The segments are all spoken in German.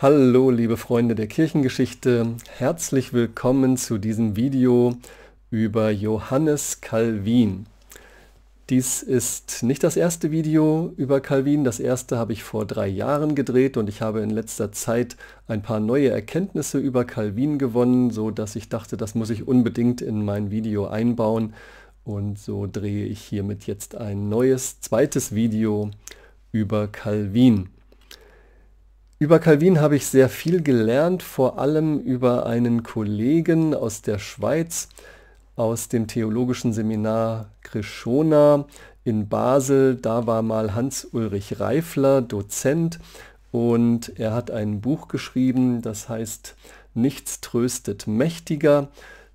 Hallo liebe Freunde der Kirchengeschichte, herzlich willkommen zu diesem Video über Johannes Calvin. Dies ist nicht das erste Video über Calvin, das erste habe ich vor drei Jahren gedreht und ich habe in letzter Zeit ein paar neue Erkenntnisse über Calvin gewonnen, so dass ich dachte, das muss ich unbedingt in mein Video einbauen und so drehe ich hiermit jetzt ein neues zweites Video über Calvin. Über Calvin habe ich sehr viel gelernt, vor allem über einen Kollegen aus der Schweiz, aus dem theologischen Seminar Krishona in Basel. Da war mal Hans-Ulrich Reifler Dozent und er hat ein Buch geschrieben, das heißt Nichts tröstet mächtiger.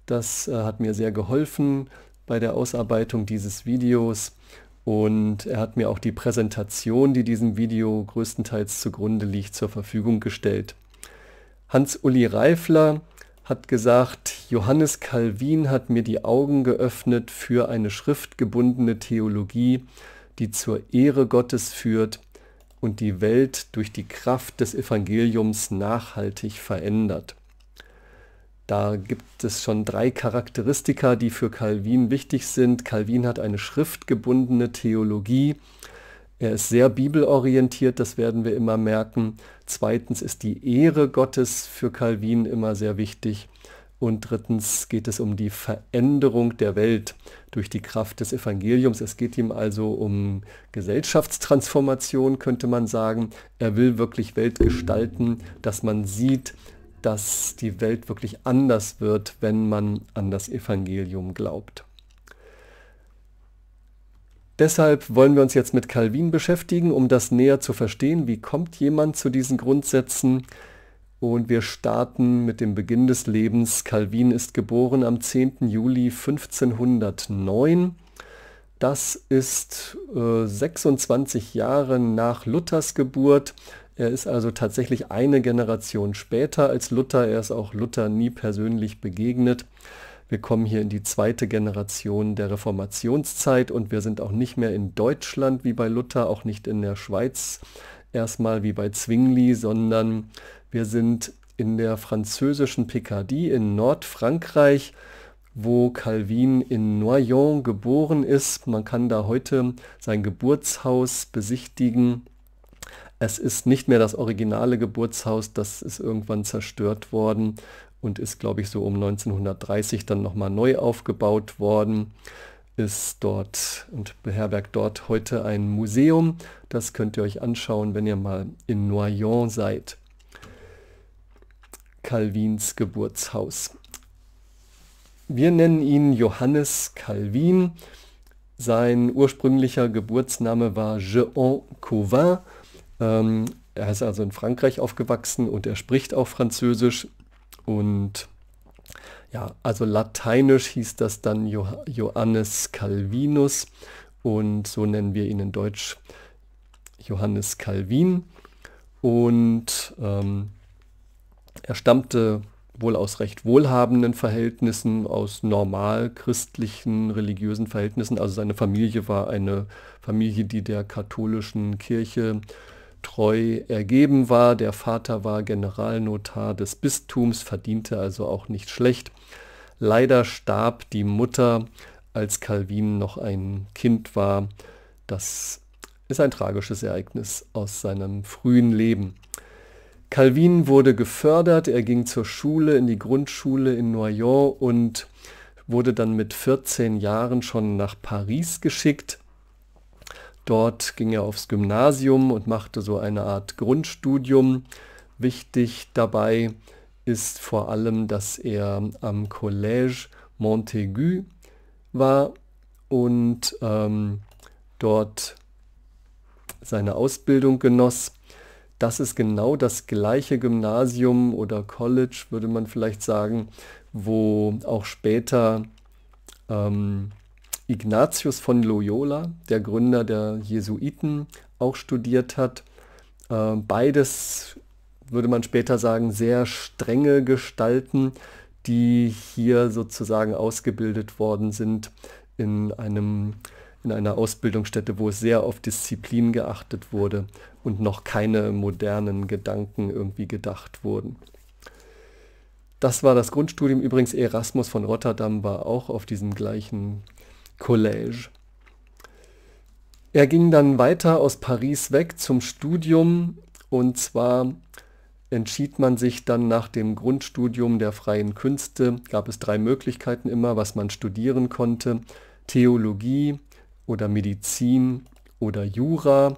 Das äh, hat mir sehr geholfen bei der Ausarbeitung dieses Videos. Und er hat mir auch die Präsentation, die diesem Video größtenteils zugrunde liegt, zur Verfügung gestellt. Hans-Uli Reifler hat gesagt, Johannes Calvin hat mir die Augen geöffnet für eine schriftgebundene Theologie, die zur Ehre Gottes führt und die Welt durch die Kraft des Evangeliums nachhaltig verändert. Da gibt es schon drei Charakteristika, die für Calvin wichtig sind. Calvin hat eine schriftgebundene Theologie. Er ist sehr bibelorientiert, das werden wir immer merken. Zweitens ist die Ehre Gottes für Calvin immer sehr wichtig. Und drittens geht es um die Veränderung der Welt durch die Kraft des Evangeliums. Es geht ihm also um Gesellschaftstransformation, könnte man sagen. Er will wirklich Welt gestalten, dass man sieht, dass die Welt wirklich anders wird, wenn man an das Evangelium glaubt. Deshalb wollen wir uns jetzt mit Calvin beschäftigen, um das näher zu verstehen. Wie kommt jemand zu diesen Grundsätzen? Und wir starten mit dem Beginn des Lebens. Calvin ist geboren am 10. Juli 1509. Das ist äh, 26 Jahre nach Luthers Geburt er ist also tatsächlich eine Generation später als Luther. Er ist auch Luther nie persönlich begegnet. Wir kommen hier in die zweite Generation der Reformationszeit und wir sind auch nicht mehr in Deutschland wie bei Luther, auch nicht in der Schweiz erstmal wie bei Zwingli, sondern wir sind in der französischen Picardie in Nordfrankreich, wo Calvin in Noyon geboren ist. Man kann da heute sein Geburtshaus besichtigen es ist nicht mehr das originale Geburtshaus, das ist irgendwann zerstört worden und ist, glaube ich, so um 1930 dann nochmal neu aufgebaut worden ist dort und beherbergt dort heute ein Museum. Das könnt ihr euch anschauen, wenn ihr mal in Noyon seid. Calvins Geburtshaus. Wir nennen ihn Johannes Calvin. Sein ursprünglicher Geburtsname war Jean Cauvin ähm, er ist also in Frankreich aufgewachsen und er spricht auch Französisch. Und ja, also lateinisch hieß das dann jo Johannes Calvinus und so nennen wir ihn in Deutsch Johannes Calvin. Und ähm, er stammte wohl aus recht wohlhabenden Verhältnissen, aus normal christlichen, religiösen Verhältnissen. Also seine Familie war eine Familie, die der katholischen Kirche äh, treu ergeben war. Der Vater war Generalnotar des Bistums, verdiente also auch nicht schlecht. Leider starb die Mutter, als Calvin noch ein Kind war. Das ist ein tragisches Ereignis aus seinem frühen Leben. Calvin wurde gefördert, er ging zur Schule, in die Grundschule in Noyon und wurde dann mit 14 Jahren schon nach Paris geschickt. Dort ging er aufs Gymnasium und machte so eine Art Grundstudium. Wichtig dabei ist vor allem, dass er am Collège Montaigu war und ähm, dort seine Ausbildung genoss. Das ist genau das gleiche Gymnasium oder College, würde man vielleicht sagen, wo auch später ähm, Ignatius von Loyola, der Gründer der Jesuiten, auch studiert hat. Äh, beides würde man später sagen, sehr strenge Gestalten, die hier sozusagen ausgebildet worden sind in, einem, in einer Ausbildungsstätte, wo es sehr auf Disziplin geachtet wurde und noch keine modernen Gedanken irgendwie gedacht wurden. Das war das Grundstudium. Übrigens, Erasmus von Rotterdam war auch auf diesem gleichen Collège. Er ging dann weiter aus Paris weg zum Studium und zwar entschied man sich dann nach dem Grundstudium der freien Künste, gab es drei Möglichkeiten immer, was man studieren konnte, Theologie oder Medizin oder Jura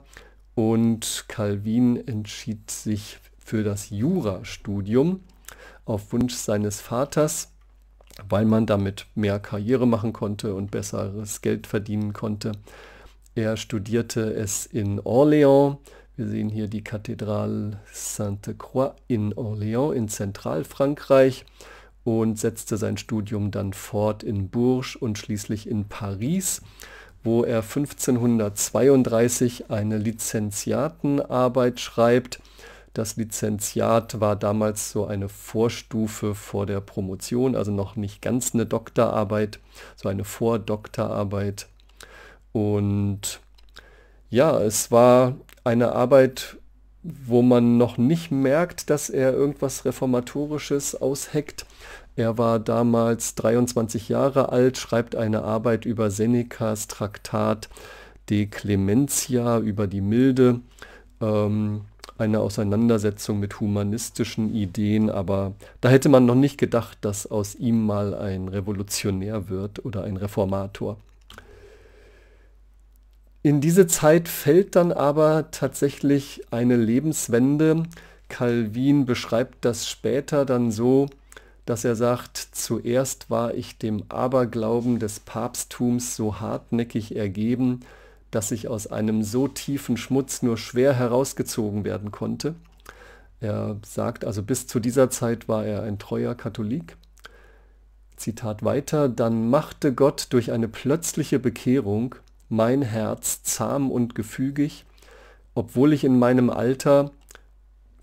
und Calvin entschied sich für das Jurastudium auf Wunsch seines Vaters weil man damit mehr Karriere machen konnte und besseres Geld verdienen konnte. Er studierte es in Orléans. Wir sehen hier die Kathedrale Sainte-Croix in Orléans in Zentralfrankreich und setzte sein Studium dann fort in Bourges und schließlich in Paris, wo er 1532 eine Lizenziatenarbeit schreibt das Lizenziat war damals so eine Vorstufe vor der Promotion, also noch nicht ganz eine Doktorarbeit, so eine Vordoktorarbeit. Und ja, es war eine Arbeit, wo man noch nicht merkt, dass er irgendwas Reformatorisches ausheckt. Er war damals 23 Jahre alt, schreibt eine Arbeit über Senecas Traktat De Clementia, über die Milde. Ähm, eine Auseinandersetzung mit humanistischen Ideen, aber da hätte man noch nicht gedacht, dass aus ihm mal ein Revolutionär wird oder ein Reformator. In diese Zeit fällt dann aber tatsächlich eine Lebenswende. Calvin beschreibt das später dann so, dass er sagt, zuerst war ich dem Aberglauben des Papsttums so hartnäckig ergeben, dass ich aus einem so tiefen Schmutz nur schwer herausgezogen werden konnte. Er sagt also, bis zu dieser Zeit war er ein treuer Katholik. Zitat weiter, dann machte Gott durch eine plötzliche Bekehrung mein Herz zahm und gefügig, obwohl ich in meinem Alter,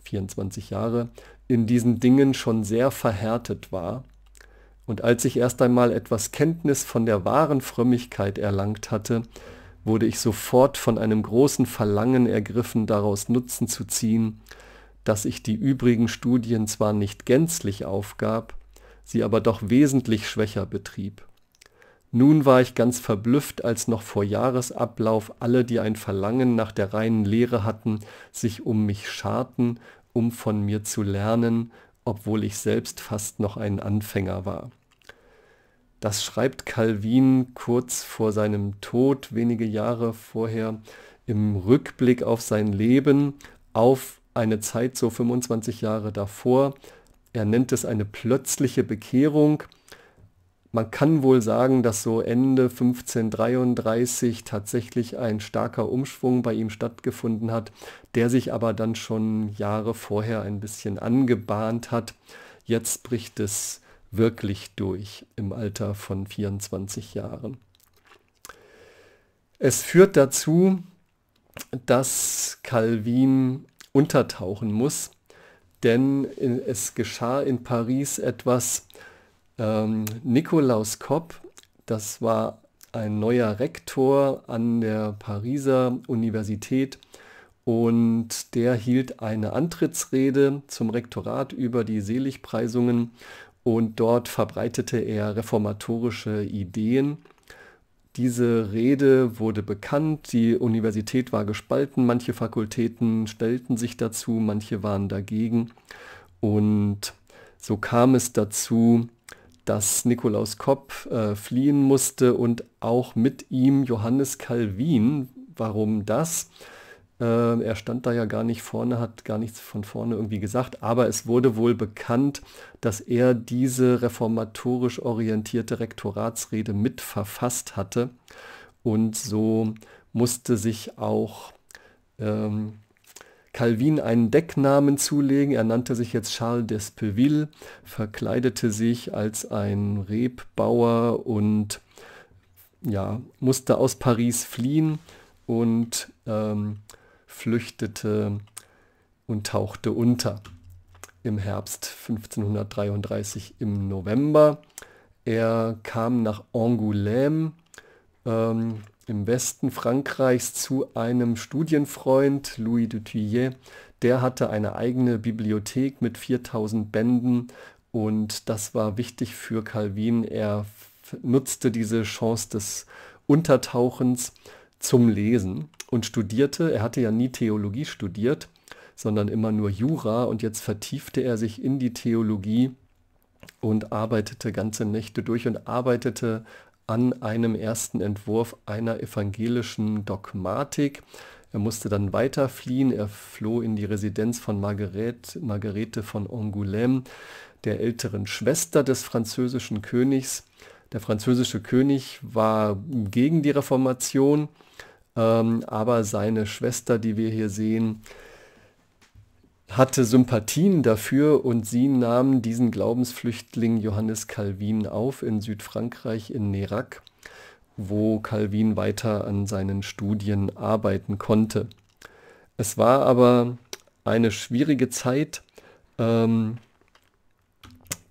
24 Jahre, in diesen Dingen schon sehr verhärtet war. Und als ich erst einmal etwas Kenntnis von der wahren Frömmigkeit erlangt hatte, wurde ich sofort von einem großen Verlangen ergriffen, daraus Nutzen zu ziehen, dass ich die übrigen Studien zwar nicht gänzlich aufgab, sie aber doch wesentlich schwächer betrieb. Nun war ich ganz verblüfft, als noch vor Jahresablauf alle, die ein Verlangen nach der reinen Lehre hatten, sich um mich scharten, um von mir zu lernen, obwohl ich selbst fast noch ein Anfänger war. Das schreibt Calvin kurz vor seinem Tod, wenige Jahre vorher, im Rückblick auf sein Leben, auf eine Zeit so 25 Jahre davor. Er nennt es eine plötzliche Bekehrung. Man kann wohl sagen, dass so Ende 1533 tatsächlich ein starker Umschwung bei ihm stattgefunden hat, der sich aber dann schon Jahre vorher ein bisschen angebahnt hat. Jetzt bricht es wirklich durch im Alter von 24 Jahren. Es führt dazu, dass Calvin untertauchen muss, denn es geschah in Paris etwas. Ähm, Nikolaus Kopp, das war ein neuer Rektor an der Pariser Universität und der hielt eine Antrittsrede zum Rektorat über die Seligpreisungen und dort verbreitete er reformatorische Ideen. Diese Rede wurde bekannt, die Universität war gespalten, manche Fakultäten stellten sich dazu, manche waren dagegen und so kam es dazu, dass Nikolaus Kopp äh, fliehen musste und auch mit ihm Johannes Calvin. Warum das? Äh, er stand da ja gar nicht vorne, hat gar nichts von vorne irgendwie gesagt, aber es wurde wohl bekannt, dass er diese reformatorisch orientierte Rektoratsrede mitverfasst hatte. Und so musste sich auch ähm, Calvin einen Decknamen zulegen. Er nannte sich jetzt Charles d'Espeville, verkleidete sich als ein Rebbauer und ja, musste aus Paris fliehen und ähm, flüchtete und tauchte unter. Im Herbst 1533 im November. Er kam nach Angoulême ähm, im Westen Frankreichs zu einem Studienfreund, Louis de Thuillet. Der hatte eine eigene Bibliothek mit 4000 Bänden und das war wichtig für Calvin. Er nutzte diese Chance des Untertauchens zum Lesen und studierte, er hatte ja nie Theologie studiert, sondern immer nur Jura und jetzt vertiefte er sich in die Theologie und arbeitete ganze Nächte durch und arbeitete an einem ersten Entwurf einer evangelischen Dogmatik. Er musste dann weiter fliehen, er floh in die Residenz von Margarete, Margarete von Angoulême, der älteren Schwester des französischen Königs. Der französische König war gegen die Reformation, ähm, aber seine Schwester, die wir hier sehen, hatte Sympathien dafür und sie nahm diesen Glaubensflüchtling Johannes Calvin auf in Südfrankreich in Nerac, wo Calvin weiter an seinen Studien arbeiten konnte. Es war aber eine schwierige Zeit. Ähm,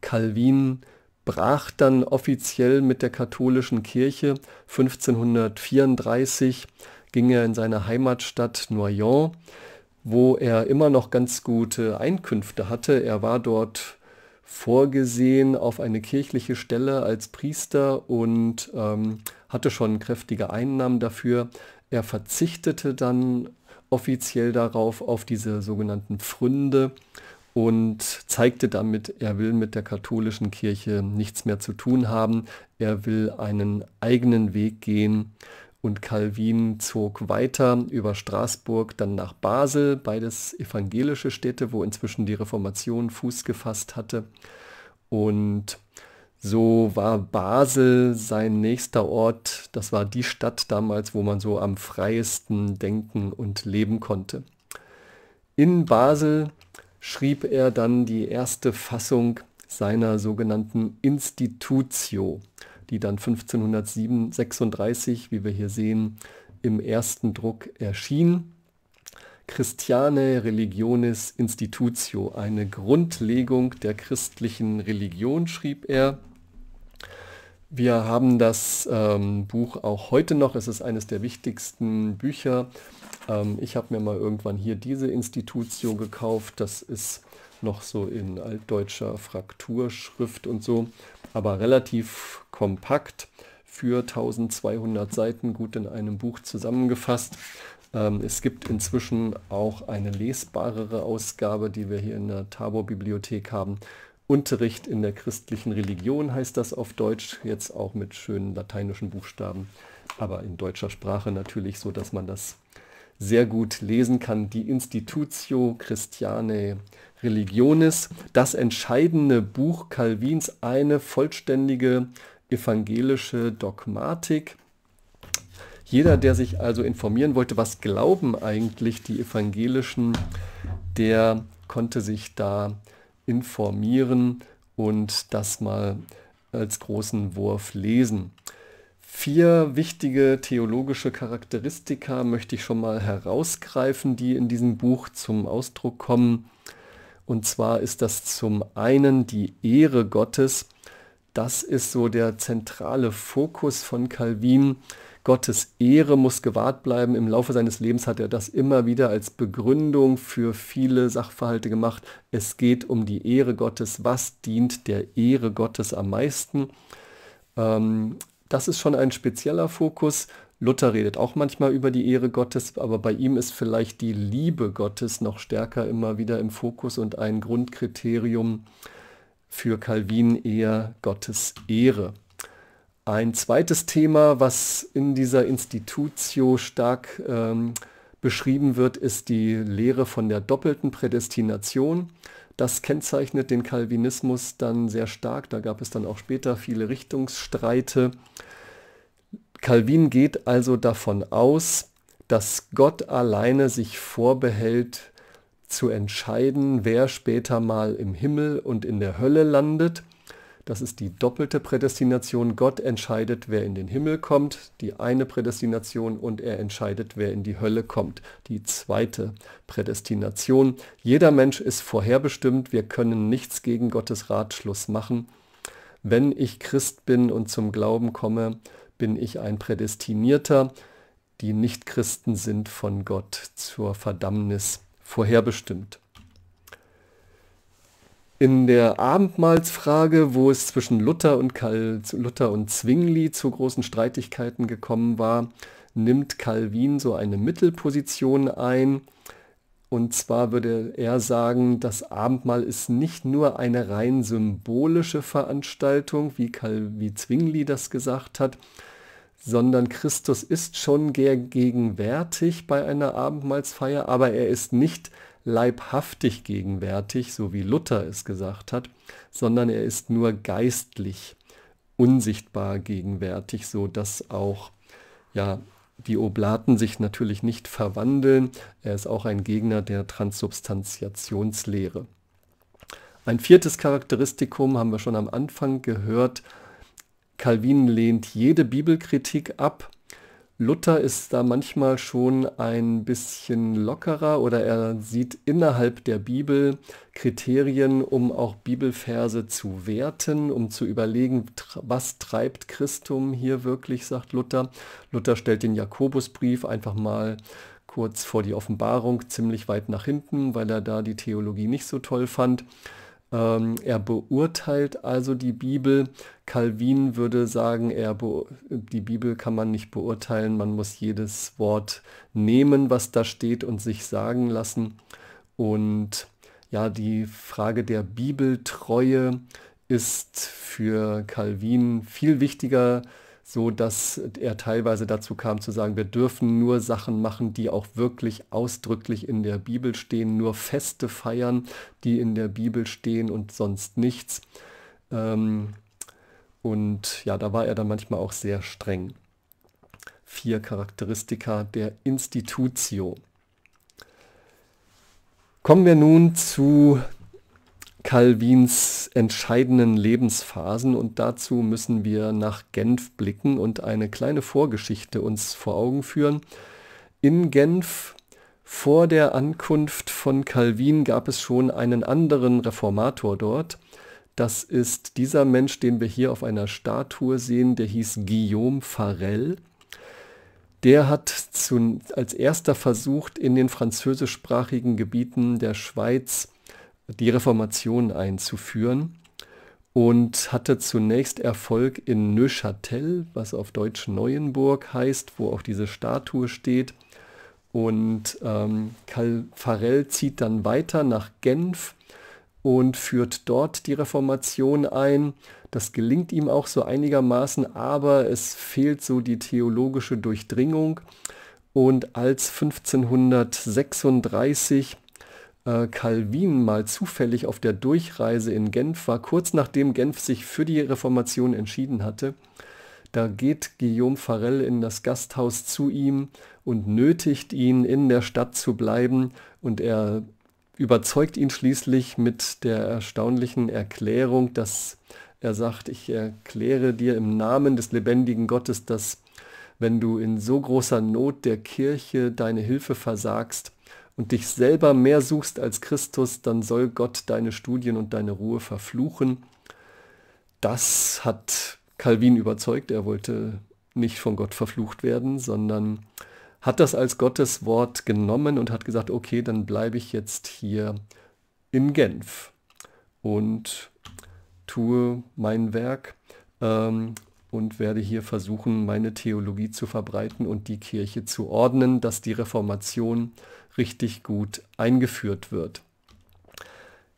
Calvin brach dann offiziell mit der katholischen Kirche. 1534 ging er in seine Heimatstadt Noyon, wo er immer noch ganz gute Einkünfte hatte. Er war dort vorgesehen auf eine kirchliche Stelle als Priester und ähm, hatte schon kräftige Einnahmen dafür. Er verzichtete dann offiziell darauf, auf diese sogenannten Pfründe und zeigte damit, er will mit der katholischen Kirche nichts mehr zu tun haben, er will einen eigenen Weg gehen. Und Calvin zog weiter über Straßburg dann nach Basel, beides evangelische Städte, wo inzwischen die Reformation Fuß gefasst hatte. Und so war Basel sein nächster Ort. Das war die Stadt damals, wo man so am freiesten denken und leben konnte. In Basel schrieb er dann die erste Fassung seiner sogenannten Institutio, die dann 1536, wie wir hier sehen, im ersten Druck erschien. Christiane Religionis Institutio, eine Grundlegung der christlichen Religion, schrieb er. Wir haben das ähm, Buch auch heute noch. Es ist eines der wichtigsten Bücher ähm, ich habe mir mal irgendwann hier diese Institutio gekauft. Das ist noch so in altdeutscher Frakturschrift und so, aber relativ kompakt für 1200 Seiten gut in einem Buch zusammengefasst. Ähm, es gibt inzwischen auch eine lesbarere Ausgabe, die wir hier in der Tabor-Bibliothek haben. Unterricht in der christlichen Religion heißt das auf Deutsch, jetzt auch mit schönen lateinischen Buchstaben, aber in deutscher Sprache natürlich so, dass man das sehr gut lesen kann, die Institutio Christiane Religionis, das entscheidende Buch Calvins, eine vollständige evangelische Dogmatik. Jeder, der sich also informieren wollte, was glauben eigentlich die Evangelischen, der konnte sich da informieren und das mal als großen Wurf lesen. Vier wichtige theologische Charakteristika möchte ich schon mal herausgreifen, die in diesem Buch zum Ausdruck kommen. Und zwar ist das zum einen die Ehre Gottes. Das ist so der zentrale Fokus von Calvin. Gottes Ehre muss gewahrt bleiben. Im Laufe seines Lebens hat er das immer wieder als Begründung für viele Sachverhalte gemacht. Es geht um die Ehre Gottes. Was dient der Ehre Gottes am meisten? Ähm, das ist schon ein spezieller Fokus. Luther redet auch manchmal über die Ehre Gottes, aber bei ihm ist vielleicht die Liebe Gottes noch stärker immer wieder im Fokus und ein Grundkriterium für Calvin eher Gottes Ehre. Ein zweites Thema, was in dieser Institutio stark ähm, beschrieben wird, ist die Lehre von der doppelten Prädestination. Das kennzeichnet den Calvinismus dann sehr stark. Da gab es dann auch später viele Richtungsstreite. Calvin geht also davon aus, dass Gott alleine sich vorbehält zu entscheiden, wer später mal im Himmel und in der Hölle landet das ist die doppelte Prädestination. Gott entscheidet, wer in den Himmel kommt, die eine Prädestination, und er entscheidet, wer in die Hölle kommt, die zweite Prädestination. Jeder Mensch ist vorherbestimmt. Wir können nichts gegen Gottes Ratschluss machen. Wenn ich Christ bin und zum Glauben komme, bin ich ein Prädestinierter. Die Nichtchristen sind von Gott zur Verdammnis vorherbestimmt in der Abendmahlsfrage, wo es zwischen Luther und, Kal Luther und Zwingli zu großen Streitigkeiten gekommen war, nimmt Calvin so eine Mittelposition ein. Und zwar würde er sagen, das Abendmahl ist nicht nur eine rein symbolische Veranstaltung, wie, Kal wie Zwingli das gesagt hat, sondern Christus ist schon gegenwärtig bei einer Abendmahlsfeier, aber er ist nicht leibhaftig gegenwärtig, so wie Luther es gesagt hat, sondern er ist nur geistlich unsichtbar gegenwärtig, so dass auch ja, die Oblaten sich natürlich nicht verwandeln. Er ist auch ein Gegner der Transsubstantiationslehre. Ein viertes Charakteristikum haben wir schon am Anfang gehört. Calvin lehnt jede Bibelkritik ab Luther ist da manchmal schon ein bisschen lockerer oder er sieht innerhalb der Bibel Kriterien, um auch Bibelverse zu werten, um zu überlegen, was treibt Christum hier wirklich, sagt Luther. Luther stellt den Jakobusbrief einfach mal kurz vor die Offenbarung ziemlich weit nach hinten, weil er da die Theologie nicht so toll fand. Ähm, er beurteilt also die Bibel. Calvin würde sagen, er die Bibel kann man nicht beurteilen, man muss jedes Wort nehmen, was da steht und sich sagen lassen. Und ja, die Frage der Bibeltreue ist für Calvin viel wichtiger so dass er teilweise dazu kam zu sagen, wir dürfen nur Sachen machen, die auch wirklich ausdrücklich in der Bibel stehen, nur Feste feiern, die in der Bibel stehen und sonst nichts. Ähm, und ja, da war er dann manchmal auch sehr streng. Vier Charakteristika der Institutio. Kommen wir nun zu Calvins entscheidenden Lebensphasen und dazu müssen wir nach Genf blicken und eine kleine Vorgeschichte uns vor Augen führen. In Genf vor der Ankunft von Calvin gab es schon einen anderen Reformator dort. Das ist dieser Mensch, den wir hier auf einer Statue sehen, der hieß Guillaume Farel. Der hat zu, als erster versucht, in den französischsprachigen Gebieten der Schweiz die Reformation einzuführen und hatte zunächst Erfolg in Neuchâtel, was auf Deutsch Neuenburg heißt, wo auch diese Statue steht. Und ähm, Karl Farell zieht dann weiter nach Genf und führt dort die Reformation ein. Das gelingt ihm auch so einigermaßen, aber es fehlt so die theologische Durchdringung. Und als 1536 äh, Calvin mal zufällig auf der Durchreise in Genf war, kurz nachdem Genf sich für die Reformation entschieden hatte. Da geht Guillaume Farel in das Gasthaus zu ihm und nötigt ihn, in der Stadt zu bleiben und er überzeugt ihn schließlich mit der erstaunlichen Erklärung, dass er sagt, ich erkläre dir im Namen des lebendigen Gottes, dass wenn du in so großer Not der Kirche deine Hilfe versagst, und dich selber mehr suchst als Christus, dann soll Gott deine Studien und deine Ruhe verfluchen. Das hat Calvin überzeugt. Er wollte nicht von Gott verflucht werden, sondern hat das als Gottes Wort genommen und hat gesagt, okay, dann bleibe ich jetzt hier in Genf und tue mein Werk ähm, und werde hier versuchen, meine Theologie zu verbreiten und die Kirche zu ordnen, dass die Reformation richtig gut eingeführt wird.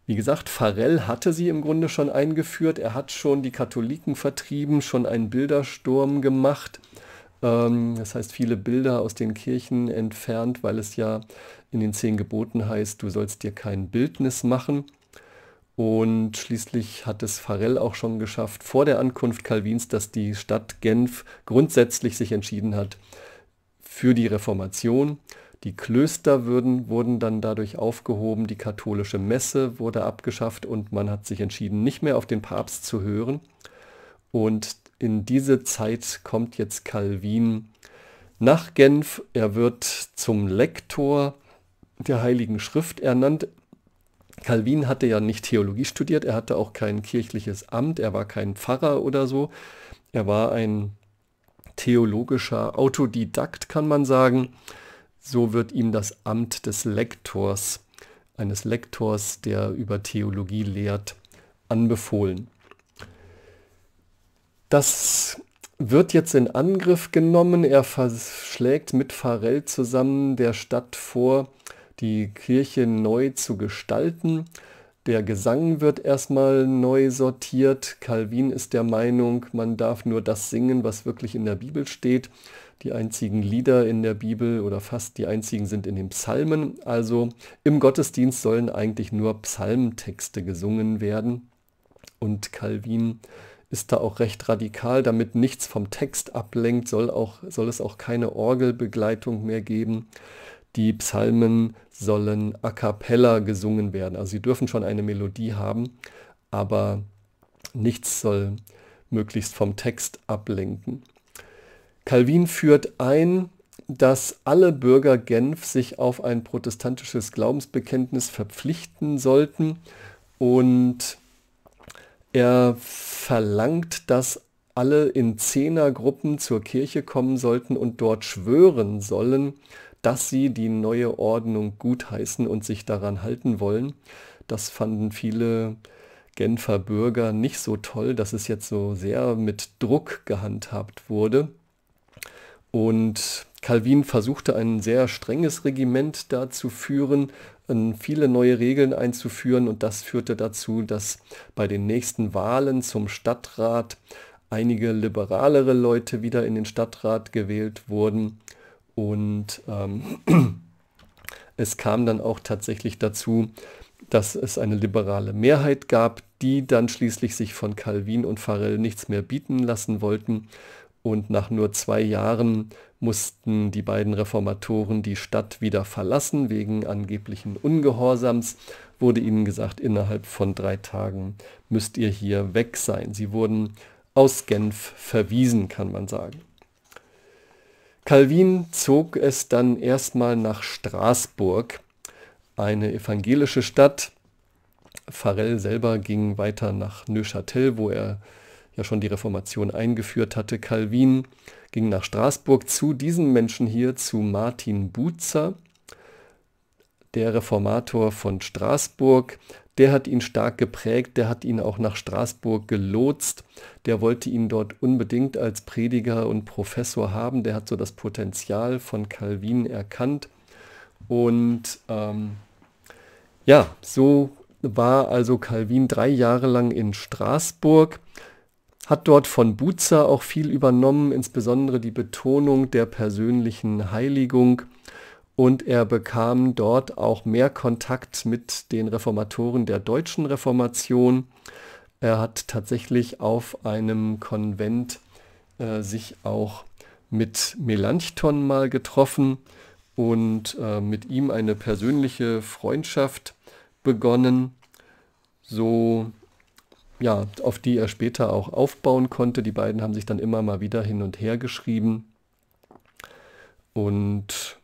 Wie gesagt, Farell hatte sie im Grunde schon eingeführt. Er hat schon die Katholiken vertrieben, schon einen Bildersturm gemacht. Ähm, das heißt, viele Bilder aus den Kirchen entfernt, weil es ja in den zehn Geboten heißt, du sollst dir kein Bildnis machen. Und schließlich hat es Farell auch schon geschafft, vor der Ankunft Calvins, dass die Stadt Genf grundsätzlich sich entschieden hat für die Reformation die Klöster würden, wurden dann dadurch aufgehoben, die katholische Messe wurde abgeschafft und man hat sich entschieden, nicht mehr auf den Papst zu hören. Und in diese Zeit kommt jetzt Calvin nach Genf. Er wird zum Lektor der Heiligen Schrift ernannt. Calvin hatte ja nicht Theologie studiert, er hatte auch kein kirchliches Amt, er war kein Pfarrer oder so. Er war ein theologischer Autodidakt, kann man sagen so wird ihm das Amt des Lektors, eines Lektors, der über Theologie lehrt, anbefohlen. Das wird jetzt in Angriff genommen. Er verschlägt mit Farel zusammen der Stadt vor, die Kirche neu zu gestalten. Der Gesang wird erstmal neu sortiert. Calvin ist der Meinung, man darf nur das singen, was wirklich in der Bibel steht. Die einzigen Lieder in der Bibel oder fast die einzigen sind in den Psalmen. Also im Gottesdienst sollen eigentlich nur Psalmtexte gesungen werden. Und Calvin ist da auch recht radikal, damit nichts vom Text ablenkt, soll, auch, soll es auch keine Orgelbegleitung mehr geben. Die Psalmen sollen a cappella gesungen werden. Also sie dürfen schon eine Melodie haben, aber nichts soll möglichst vom Text ablenken. Calvin führt ein, dass alle Bürger Genf sich auf ein protestantisches Glaubensbekenntnis verpflichten sollten und er verlangt, dass alle in Zehnergruppen zur Kirche kommen sollten und dort schwören sollen, dass sie die neue Ordnung gutheißen und sich daran halten wollen. Das fanden viele Genfer Bürger nicht so toll, dass es jetzt so sehr mit Druck gehandhabt wurde. Und Calvin versuchte ein sehr strenges Regiment da zu führen, ähm, viele neue Regeln einzuführen und das führte dazu, dass bei den nächsten Wahlen zum Stadtrat einige liberalere Leute wieder in den Stadtrat gewählt wurden und ähm, es kam dann auch tatsächlich dazu, dass es eine liberale Mehrheit gab, die dann schließlich sich von Calvin und Farel nichts mehr bieten lassen wollten und nach nur zwei Jahren mussten die beiden Reformatoren die Stadt wieder verlassen wegen angeblichen Ungehorsams, wurde ihnen gesagt, innerhalb von drei Tagen müsst ihr hier weg sein. Sie wurden aus Genf verwiesen, kann man sagen. Calvin zog es dann erstmal nach Straßburg, eine evangelische Stadt. Farel selber ging weiter nach Neuchâtel, wo er ja schon die Reformation eingeführt hatte. Calvin ging nach Straßburg zu diesem Menschen hier, zu Martin Buzer, der Reformator von Straßburg. Der hat ihn stark geprägt, der hat ihn auch nach Straßburg gelotst, der wollte ihn dort unbedingt als Prediger und Professor haben, der hat so das Potenzial von Calvin erkannt. Und ähm, ja, so war also Calvin drei Jahre lang in Straßburg hat dort von Buza auch viel übernommen, insbesondere die Betonung der persönlichen Heiligung. Und er bekam dort auch mehr Kontakt mit den Reformatoren der deutschen Reformation. Er hat tatsächlich auf einem Konvent äh, sich auch mit Melanchthon mal getroffen und äh, mit ihm eine persönliche Freundschaft begonnen. So ja, auf die er später auch aufbauen konnte. Die beiden haben sich dann immer mal wieder hin und her geschrieben. Und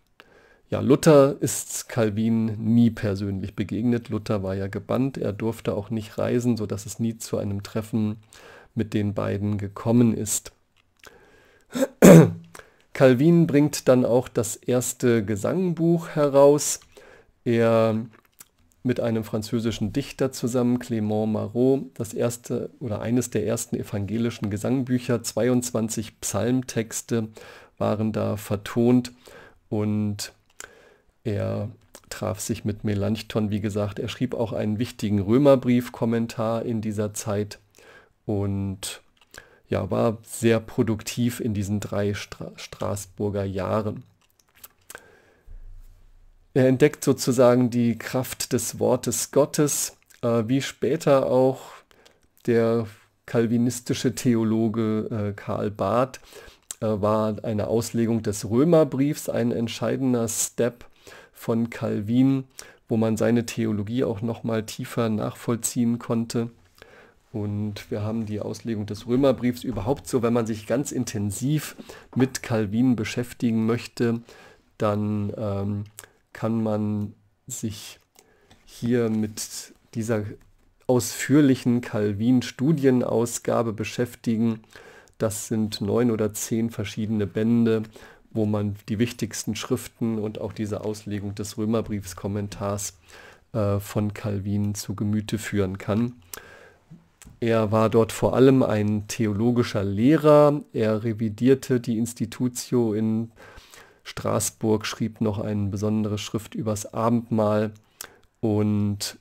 ja, Luther ist Calvin nie persönlich begegnet. Luther war ja gebannt, er durfte auch nicht reisen, sodass es nie zu einem Treffen mit den beiden gekommen ist. Calvin bringt dann auch das erste Gesangbuch heraus. Er mit einem französischen Dichter zusammen, Clément Marot, das erste oder eines der ersten evangelischen Gesangbücher. 22 Psalmtexte waren da vertont und er traf sich mit Melanchthon, wie gesagt. Er schrieb auch einen wichtigen Römerbriefkommentar in dieser Zeit und ja, war sehr produktiv in diesen drei Stra Straßburger Jahren. Er entdeckt sozusagen die Kraft des Wortes Gottes, äh, wie später auch der kalvinistische Theologe äh, Karl Barth äh, war eine Auslegung des Römerbriefs ein entscheidender Step von Calvin, wo man seine Theologie auch nochmal tiefer nachvollziehen konnte. Und wir haben die Auslegung des Römerbriefs überhaupt so, wenn man sich ganz intensiv mit Calvin beschäftigen möchte, dann ähm, kann man sich hier mit dieser ausführlichen Calvin-Studienausgabe beschäftigen. Das sind neun oder zehn verschiedene Bände, wo man die wichtigsten Schriften und auch diese Auslegung des Römerbriefskommentars äh, von Calvin zu Gemüte führen kann. Er war dort vor allem ein theologischer Lehrer. Er revidierte die Institutio in Straßburg schrieb noch eine besondere Schrift übers Abendmahl und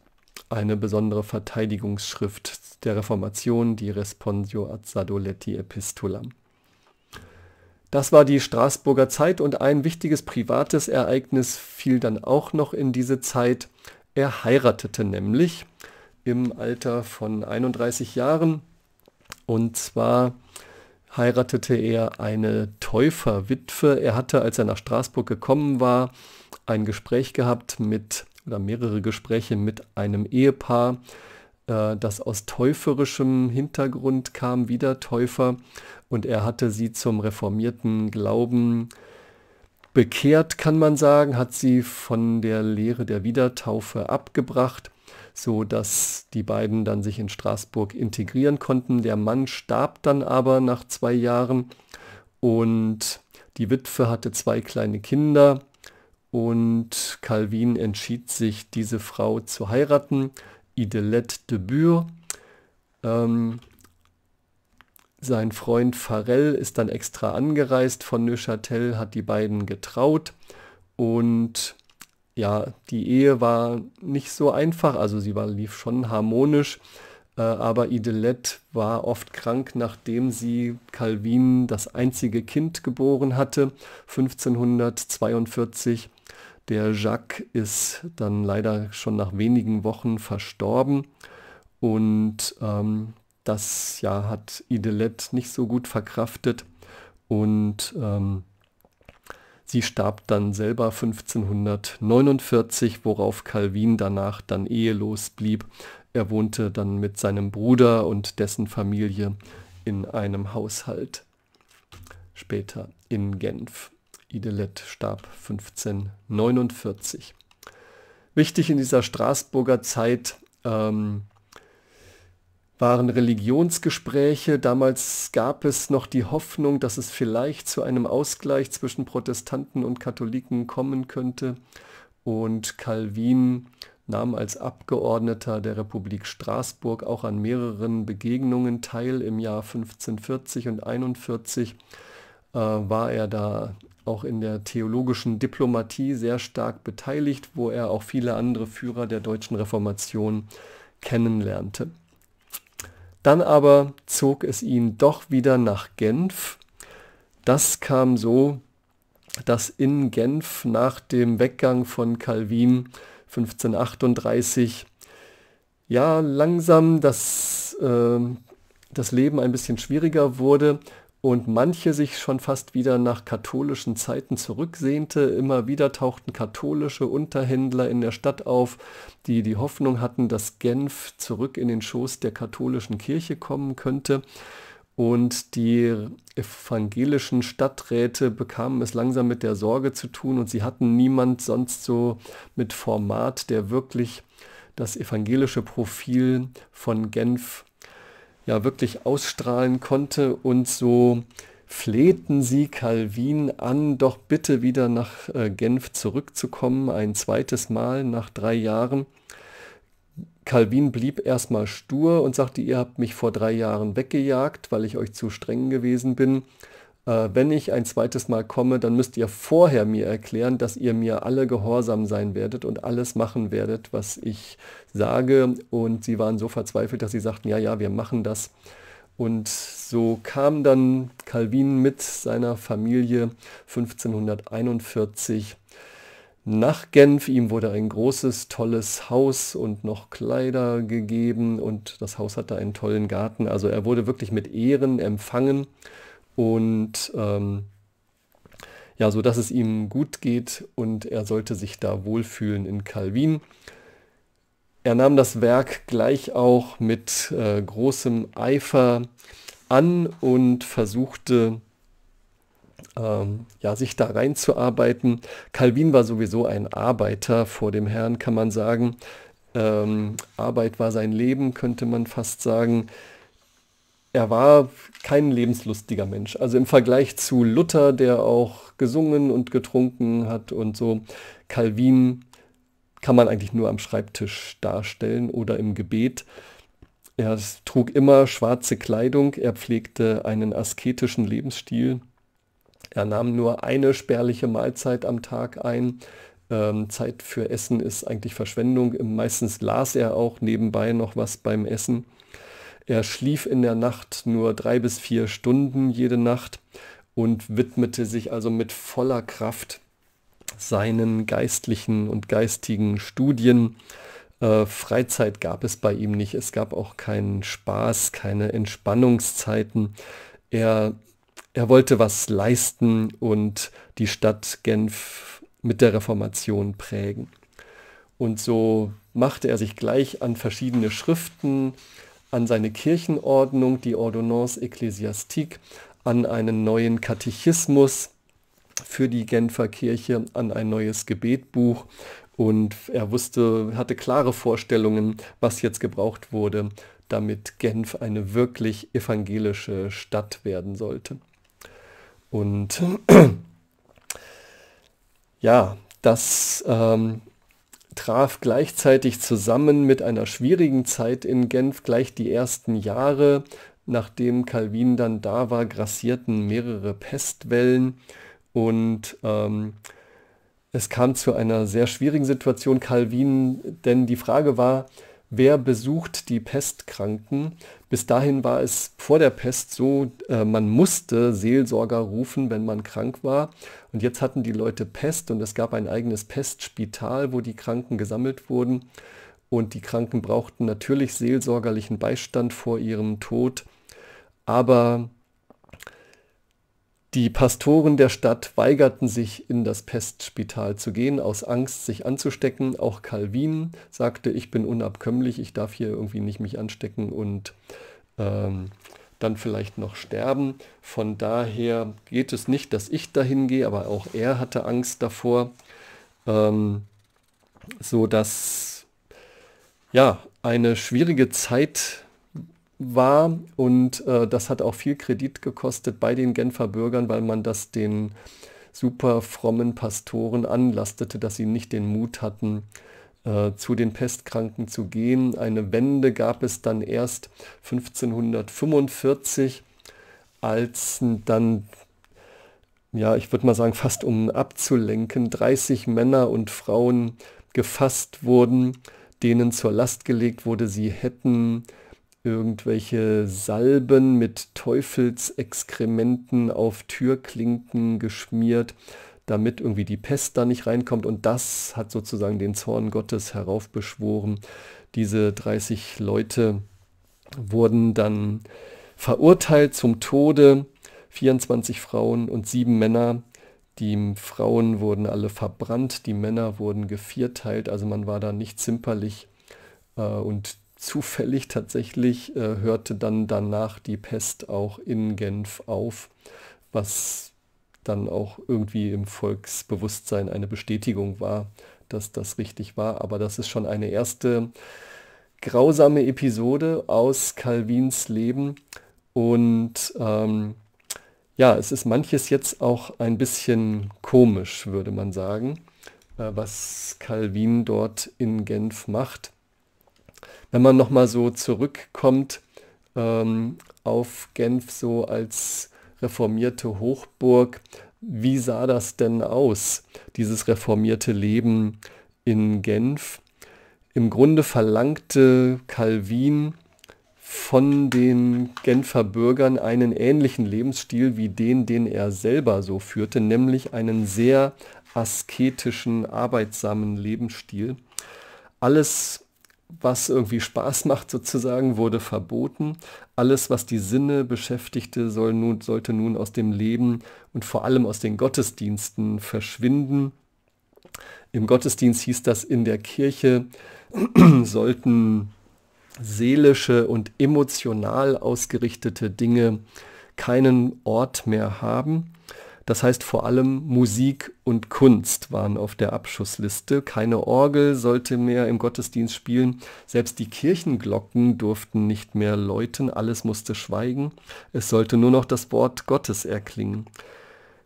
eine besondere Verteidigungsschrift der Reformation, die Responsio ad Sadoletti Epistulam. Das war die Straßburger Zeit und ein wichtiges privates Ereignis fiel dann auch noch in diese Zeit. Er heiratete nämlich im Alter von 31 Jahren und zwar heiratete er eine Täuferwitwe. Er hatte, als er nach Straßburg gekommen war, ein Gespräch gehabt mit, oder mehrere Gespräche mit einem Ehepaar, äh, das aus täuferischem Hintergrund kam, wieder Täufer, und er hatte sie zum reformierten Glauben bekehrt, kann man sagen, hat sie von der Lehre der Wiedertaufe abgebracht so dass die beiden dann sich in Straßburg integrieren konnten. Der Mann starb dann aber nach zwei Jahren und die Witwe hatte zwei kleine Kinder und Calvin entschied sich, diese Frau zu heiraten, Idelette de Bure. Ähm, sein Freund Farel ist dann extra angereist von Neuchâtel, hat die beiden getraut und ja, die Ehe war nicht so einfach, also sie war, lief schon harmonisch, äh, aber Idelette war oft krank, nachdem sie Calvin das einzige Kind geboren hatte, 1542. Der Jacques ist dann leider schon nach wenigen Wochen verstorben und ähm, das ja, hat Idelette nicht so gut verkraftet und ähm, Sie starb dann selber 1549, worauf Calvin danach dann ehelos blieb. Er wohnte dann mit seinem Bruder und dessen Familie in einem Haushalt. Später in Genf. Idelet starb 1549. Wichtig in dieser Straßburger Zeit ähm, waren Religionsgespräche. Damals gab es noch die Hoffnung, dass es vielleicht zu einem Ausgleich zwischen Protestanten und Katholiken kommen könnte. Und Calvin nahm als Abgeordneter der Republik Straßburg auch an mehreren Begegnungen teil. Im Jahr 1540 und 41 äh, war er da auch in der theologischen Diplomatie sehr stark beteiligt, wo er auch viele andere Führer der deutschen Reformation kennenlernte. Dann aber zog es ihn doch wieder nach Genf. Das kam so, dass in Genf nach dem Weggang von Calvin 1538 ja langsam das, äh, das Leben ein bisschen schwieriger wurde und manche sich schon fast wieder nach katholischen Zeiten zurücksehnte. Immer wieder tauchten katholische Unterhändler in der Stadt auf, die die Hoffnung hatten, dass Genf zurück in den Schoß der katholischen Kirche kommen könnte. Und die evangelischen Stadträte bekamen es langsam mit der Sorge zu tun und sie hatten niemand sonst so mit Format, der wirklich das evangelische Profil von Genf ja wirklich ausstrahlen konnte und so flehten sie Calvin an, doch bitte wieder nach äh, Genf zurückzukommen, ein zweites Mal nach drei Jahren. Calvin blieb erstmal stur und sagte, ihr habt mich vor drei Jahren weggejagt, weil ich euch zu streng gewesen bin äh, wenn ich ein zweites Mal komme, dann müsst ihr vorher mir erklären, dass ihr mir alle gehorsam sein werdet und alles machen werdet, was ich sage. Und sie waren so verzweifelt, dass sie sagten, ja, ja, wir machen das. Und so kam dann Calvin mit seiner Familie 1541 nach Genf. Ihm wurde ein großes, tolles Haus und noch Kleider gegeben und das Haus hatte einen tollen Garten. Also er wurde wirklich mit Ehren empfangen und ähm, ja, so dass es ihm gut geht und er sollte sich da wohlfühlen in Calvin. Er nahm das Werk gleich auch mit äh, großem Eifer an und versuchte, ähm, ja, sich da reinzuarbeiten. Calvin war sowieso ein Arbeiter vor dem Herrn, kann man sagen. Ähm, Arbeit war sein Leben, könnte man fast sagen er war kein lebenslustiger Mensch. Also im Vergleich zu Luther, der auch gesungen und getrunken hat und so, Calvin kann man eigentlich nur am Schreibtisch darstellen oder im Gebet. Er trug immer schwarze Kleidung, er pflegte einen asketischen Lebensstil, er nahm nur eine spärliche Mahlzeit am Tag ein, ähm, Zeit für Essen ist eigentlich Verschwendung. Meistens las er auch nebenbei noch was beim Essen. Er schlief in der Nacht nur drei bis vier Stunden jede Nacht und widmete sich also mit voller Kraft seinen geistlichen und geistigen Studien. Äh, Freizeit gab es bei ihm nicht. Es gab auch keinen Spaß, keine Entspannungszeiten. Er, er wollte was leisten und die Stadt Genf mit der Reformation prägen. Und so machte er sich gleich an verschiedene Schriften, an seine Kirchenordnung, die Ordonnance Ecclesiastique, an einen neuen Katechismus für die Genfer Kirche, an ein neues Gebetbuch und er wusste, hatte klare Vorstellungen, was jetzt gebraucht wurde, damit Genf eine wirklich evangelische Stadt werden sollte. Und ja, das ähm, traf gleichzeitig zusammen mit einer schwierigen Zeit in Genf gleich die ersten Jahre, nachdem Calvin dann da war, grassierten mehrere Pestwellen und ähm, es kam zu einer sehr schwierigen Situation Calvin, denn die Frage war, wer besucht die Pestkranken? Bis dahin war es vor der Pest so, äh, man musste Seelsorger rufen, wenn man krank war. Und jetzt hatten die Leute Pest und es gab ein eigenes Pestspital, wo die Kranken gesammelt wurden. Und die Kranken brauchten natürlich seelsorgerlichen Beistand vor ihrem Tod. Aber die Pastoren der Stadt weigerten sich, in das Pestspital zu gehen, aus Angst, sich anzustecken. Auch Calvin sagte, ich bin unabkömmlich, ich darf hier irgendwie nicht mich anstecken und ähm, dann vielleicht noch sterben. Von daher geht es nicht, dass ich dahin gehe, aber auch er hatte Angst davor, ähm, so dass ja eine schwierige Zeit war und äh, das hat auch viel Kredit gekostet bei den Genfer Bürgern, weil man das den super frommen Pastoren anlastete, dass sie nicht den Mut hatten, äh, zu den Pestkranken zu gehen. Eine Wende gab es dann erst 1545, als dann, ja, ich würde mal sagen, fast um abzulenken, 30 Männer und Frauen gefasst wurden, denen zur Last gelegt wurde, sie hätten irgendwelche Salben mit Teufelsexkrementen auf Türklinken geschmiert, damit irgendwie die Pest da nicht reinkommt. Und das hat sozusagen den Zorn Gottes heraufbeschworen. Diese 30 Leute wurden dann verurteilt zum Tode. 24 Frauen und sieben Männer. Die Frauen wurden alle verbrannt, die Männer wurden gevierteilt, also man war da nicht zimperlich. Äh, und zufällig tatsächlich äh, hörte dann danach die Pest auch in Genf auf, was dann auch irgendwie im Volksbewusstsein eine Bestätigung war, dass das richtig war. Aber das ist schon eine erste grausame Episode aus Calvins Leben. Und ähm, ja, es ist manches jetzt auch ein bisschen komisch, würde man sagen, äh, was Calvin dort in Genf macht wenn man nochmal so zurückkommt ähm, auf Genf so als reformierte Hochburg, wie sah das denn aus, dieses reformierte Leben in Genf? Im Grunde verlangte Calvin von den Genfer Bürgern einen ähnlichen Lebensstil wie den, den er selber so führte, nämlich einen sehr asketischen, arbeitsamen Lebensstil. Alles was irgendwie Spaß macht sozusagen, wurde verboten. Alles, was die Sinne beschäftigte, soll nun, sollte nun aus dem Leben und vor allem aus den Gottesdiensten verschwinden. Im Gottesdienst hieß das, in der Kirche sollten seelische und emotional ausgerichtete Dinge keinen Ort mehr haben. Das heißt vor allem Musik und Kunst waren auf der Abschussliste. Keine Orgel sollte mehr im Gottesdienst spielen. Selbst die Kirchenglocken durften nicht mehr läuten. Alles musste schweigen. Es sollte nur noch das Wort Gottes erklingen.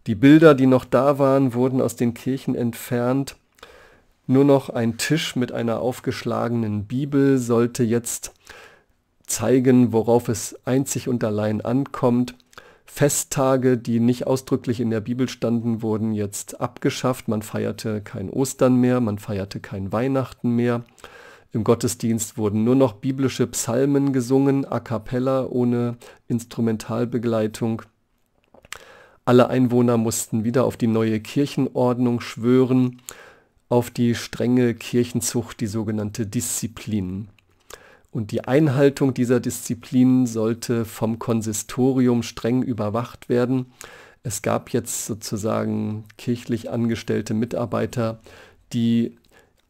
Die Bilder, die noch da waren, wurden aus den Kirchen entfernt. Nur noch ein Tisch mit einer aufgeschlagenen Bibel sollte jetzt zeigen, worauf es einzig und allein ankommt. Festtage, die nicht ausdrücklich in der Bibel standen, wurden jetzt abgeschafft. Man feierte kein Ostern mehr, man feierte kein Weihnachten mehr. Im Gottesdienst wurden nur noch biblische Psalmen gesungen, a cappella, ohne Instrumentalbegleitung. Alle Einwohner mussten wieder auf die neue Kirchenordnung schwören, auf die strenge Kirchenzucht, die sogenannte Disziplin. Und die Einhaltung dieser Disziplinen sollte vom Konsistorium streng überwacht werden. Es gab jetzt sozusagen kirchlich angestellte Mitarbeiter, die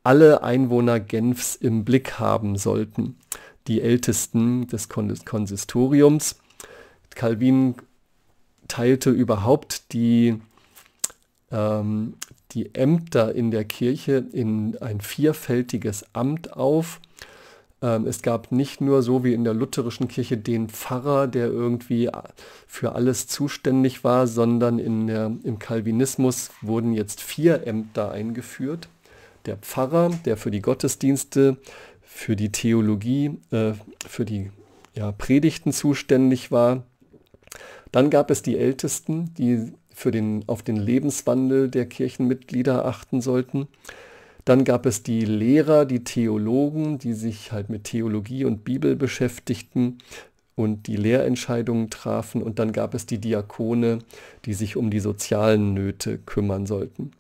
alle Einwohner Genfs im Blick haben sollten, die Ältesten des Konsistoriums. Calvin teilte überhaupt die, ähm, die Ämter in der Kirche in ein vierfältiges Amt auf ähm, es gab nicht nur so wie in der lutherischen Kirche den Pfarrer, der irgendwie äh, für alles zuständig war, sondern in der, im Calvinismus wurden jetzt vier Ämter eingeführt. Der Pfarrer, der für die Gottesdienste, für die Theologie, äh, für die ja, Predigten zuständig war. Dann gab es die Ältesten, die für den, auf den Lebenswandel der Kirchenmitglieder achten sollten. Dann gab es die Lehrer, die Theologen, die sich halt mit Theologie und Bibel beschäftigten und die Lehrentscheidungen trafen. Und dann gab es die Diakone, die sich um die sozialen Nöte kümmern sollten.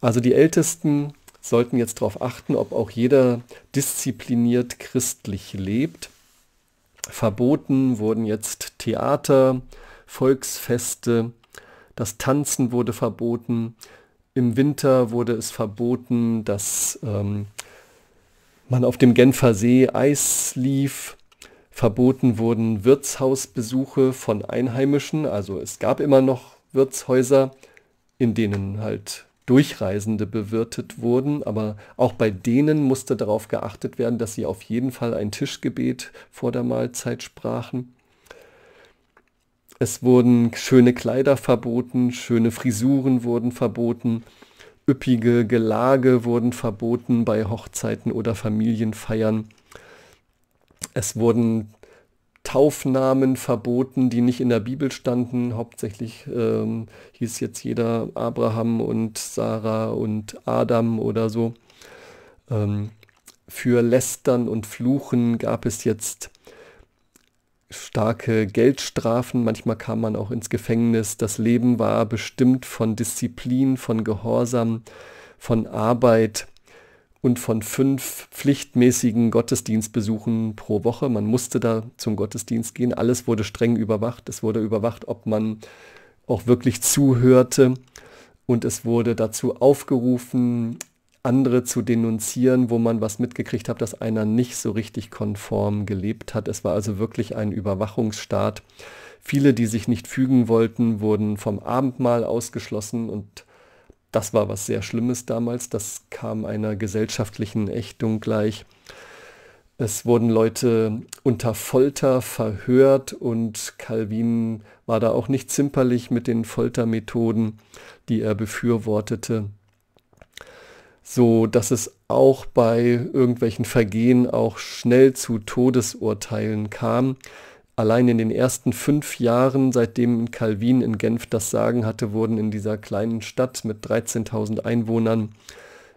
Also die Ältesten sollten jetzt darauf achten, ob auch jeder diszipliniert christlich lebt. Verboten wurden jetzt Theater, Volksfeste, das Tanzen wurde verboten, im Winter wurde es verboten, dass ähm, man auf dem Genfer See Eis lief. Verboten wurden Wirtshausbesuche von Einheimischen. Also es gab immer noch Wirtshäuser, in denen halt Durchreisende bewirtet wurden, aber auch bei denen musste darauf geachtet werden, dass sie auf jeden Fall ein Tischgebet vor der Mahlzeit sprachen. Es wurden schöne Kleider verboten, schöne Frisuren wurden verboten, üppige Gelage wurden verboten bei Hochzeiten oder Familienfeiern. Es wurden Taufnamen verboten, die nicht in der Bibel standen. Hauptsächlich ähm, hieß jetzt jeder Abraham und Sarah und Adam oder so. Ähm, für Lästern und Fluchen gab es jetzt starke Geldstrafen, manchmal kam man auch ins Gefängnis. Das Leben war bestimmt von Disziplin, von Gehorsam, von Arbeit und von fünf pflichtmäßigen Gottesdienstbesuchen pro Woche. Man musste da zum Gottesdienst gehen. Alles wurde streng überwacht. Es wurde überwacht, ob man auch wirklich zuhörte. Und es wurde dazu aufgerufen, andere zu denunzieren, wo man was mitgekriegt hat, dass einer nicht so richtig konform gelebt hat. Es war also wirklich ein Überwachungsstaat. Viele, die sich nicht fügen wollten, wurden vom Abendmahl ausgeschlossen und das war was sehr Schlimmes damals. Das kam einer gesellschaftlichen Ächtung gleich. Es wurden Leute unter Folter verhört und Calvin war da auch nicht zimperlich mit den Foltermethoden, die er befürwortete so dass es auch bei irgendwelchen Vergehen auch schnell zu Todesurteilen kam. Allein in den ersten fünf Jahren, seitdem Calvin in Genf das Sagen hatte, wurden in dieser kleinen Stadt mit 13.000 Einwohnern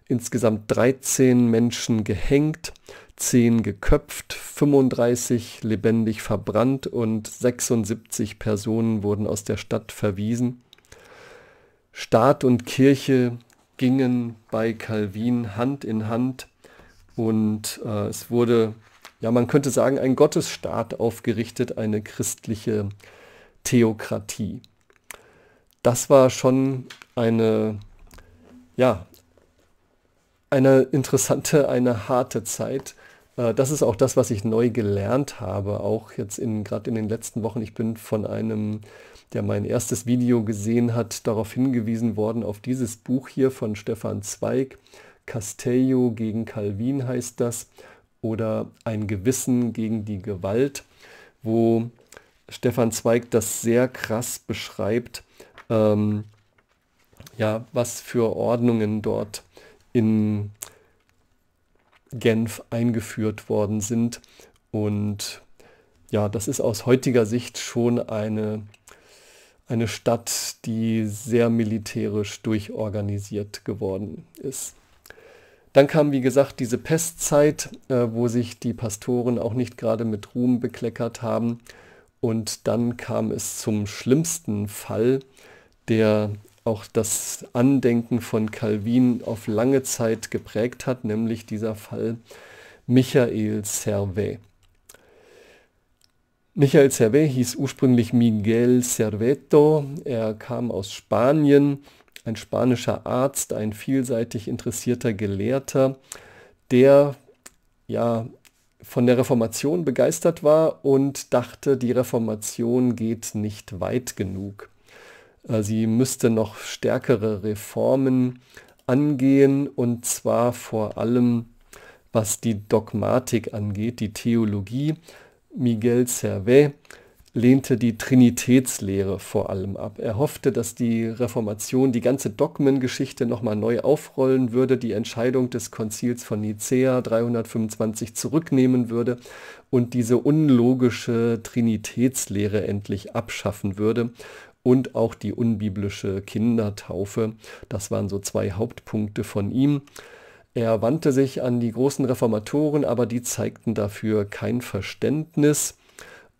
insgesamt 13 Menschen gehängt, 10 geköpft, 35 lebendig verbrannt und 76 Personen wurden aus der Stadt verwiesen. Staat und Kirche gingen bei Calvin Hand in Hand und äh, es wurde, ja man könnte sagen, ein Gottesstaat aufgerichtet, eine christliche Theokratie. Das war schon eine, ja, eine interessante, eine harte Zeit. Äh, das ist auch das, was ich neu gelernt habe, auch jetzt in, gerade in den letzten Wochen. Ich bin von einem der mein erstes Video gesehen hat, darauf hingewiesen worden, auf dieses Buch hier von Stefan Zweig, Castello gegen Calvin heißt das, oder Ein Gewissen gegen die Gewalt, wo Stefan Zweig das sehr krass beschreibt, ähm, ja, was für Ordnungen dort in Genf eingeführt worden sind. Und ja, das ist aus heutiger Sicht schon eine eine Stadt, die sehr militärisch durchorganisiert geworden ist. Dann kam, wie gesagt, diese Pestzeit, äh, wo sich die Pastoren auch nicht gerade mit Ruhm bekleckert haben. Und dann kam es zum schlimmsten Fall, der auch das Andenken von Calvin auf lange Zeit geprägt hat, nämlich dieser Fall Michael Servet. Michael Servet hieß ursprünglich Miguel Serveto. Er kam aus Spanien, ein spanischer Arzt, ein vielseitig interessierter Gelehrter, der ja von der Reformation begeistert war und dachte, die Reformation geht nicht weit genug. Äh, sie müsste noch stärkere Reformen angehen und zwar vor allem was die Dogmatik angeht, die Theologie, Miguel Servet lehnte die Trinitätslehre vor allem ab. Er hoffte, dass die Reformation die ganze Dogmengeschichte nochmal neu aufrollen würde, die Entscheidung des Konzils von Nicäa 325 zurücknehmen würde und diese unlogische Trinitätslehre endlich abschaffen würde und auch die unbiblische Kindertaufe. Das waren so zwei Hauptpunkte von ihm. Er wandte sich an die großen Reformatoren, aber die zeigten dafür kein Verständnis.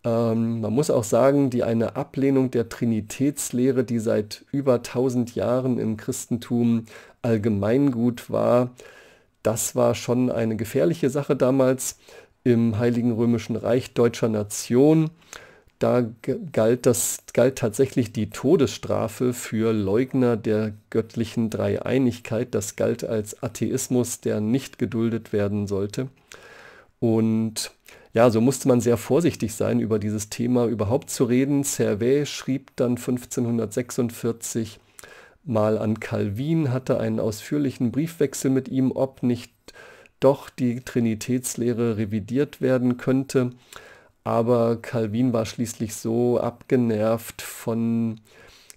Ähm, man muss auch sagen, die eine Ablehnung der Trinitätslehre, die seit über 1000 Jahren im Christentum allgemeingut war, das war schon eine gefährliche Sache damals im Heiligen Römischen Reich deutscher Nation da galt, das, galt tatsächlich die Todesstrafe für Leugner der göttlichen Dreieinigkeit. Das galt als Atheismus, der nicht geduldet werden sollte. Und ja, so musste man sehr vorsichtig sein, über dieses Thema überhaupt zu reden. Servet schrieb dann 1546 mal an Calvin, hatte einen ausführlichen Briefwechsel mit ihm, ob nicht doch die Trinitätslehre revidiert werden könnte aber Calvin war schließlich so abgenervt von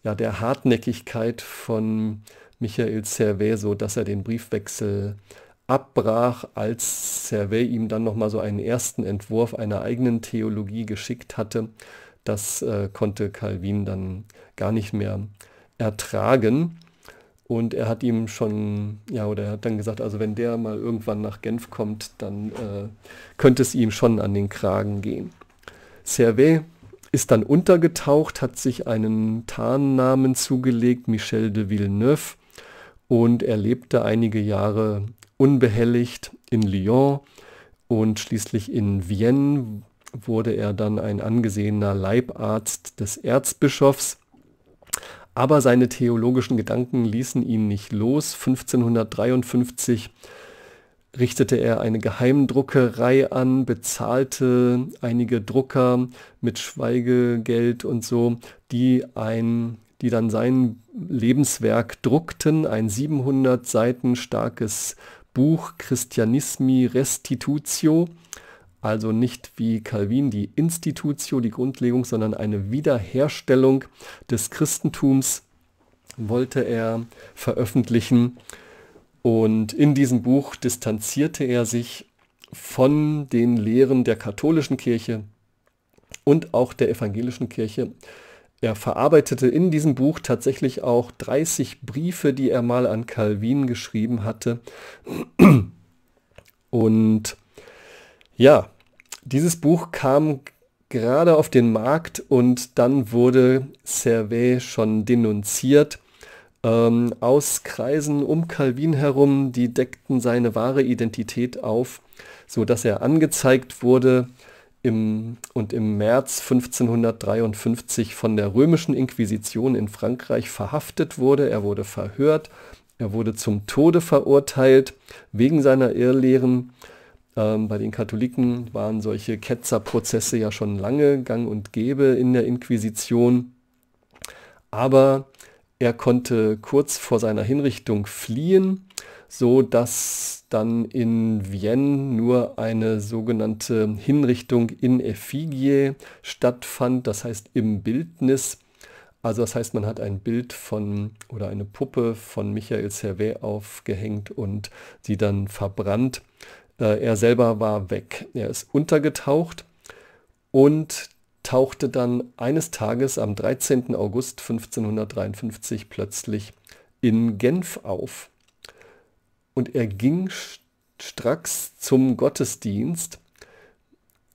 ja, der Hartnäckigkeit von Michael so dass er den Briefwechsel abbrach, als Servet ihm dann nochmal so einen ersten Entwurf einer eigenen Theologie geschickt hatte. Das äh, konnte Calvin dann gar nicht mehr ertragen. Und er hat ihm schon, ja, oder er hat dann gesagt, also wenn der mal irgendwann nach Genf kommt, dann äh, könnte es ihm schon an den Kragen gehen. Servet ist dann untergetaucht, hat sich einen Tarnnamen zugelegt, Michel de Villeneuve, und er lebte einige Jahre unbehelligt in Lyon und schließlich in Vienne wurde er dann ein angesehener Leibarzt des Erzbischofs aber seine theologischen Gedanken ließen ihn nicht los. 1553 richtete er eine Geheimdruckerei an, bezahlte einige Drucker mit Schweigegeld und so, die ein die dann sein Lebenswerk druckten, ein 700 Seiten starkes Buch Christianismi Restitutio, also nicht wie Calvin die Institutio, die Grundlegung, sondern eine Wiederherstellung des Christentums wollte er veröffentlichen. Und in diesem Buch distanzierte er sich von den Lehren der katholischen Kirche und auch der evangelischen Kirche. Er verarbeitete in diesem Buch tatsächlich auch 30 Briefe, die er mal an Calvin geschrieben hatte. Und ja, dieses Buch kam gerade auf den Markt und dann wurde Servet schon denunziert. Ähm, aus Kreisen um Calvin herum, die deckten seine wahre Identität auf, sodass er angezeigt wurde im, und im März 1553 von der römischen Inquisition in Frankreich verhaftet wurde. Er wurde verhört, er wurde zum Tode verurteilt wegen seiner Irrlehren ähm, bei den Katholiken waren solche Ketzerprozesse ja schon lange gang und gäbe in der Inquisition. Aber er konnte kurz vor seiner Hinrichtung fliehen, so dass dann in Vienne nur eine sogenannte Hinrichtung in Effigie stattfand, das heißt im Bildnis. Also das heißt, man hat ein Bild von oder eine Puppe von Michael Servet aufgehängt und sie dann verbrannt. Äh, er selber war weg. Er ist untergetaucht und tauchte dann eines Tages am 13. August 1553 plötzlich in Genf auf. Und er ging stracks zum Gottesdienst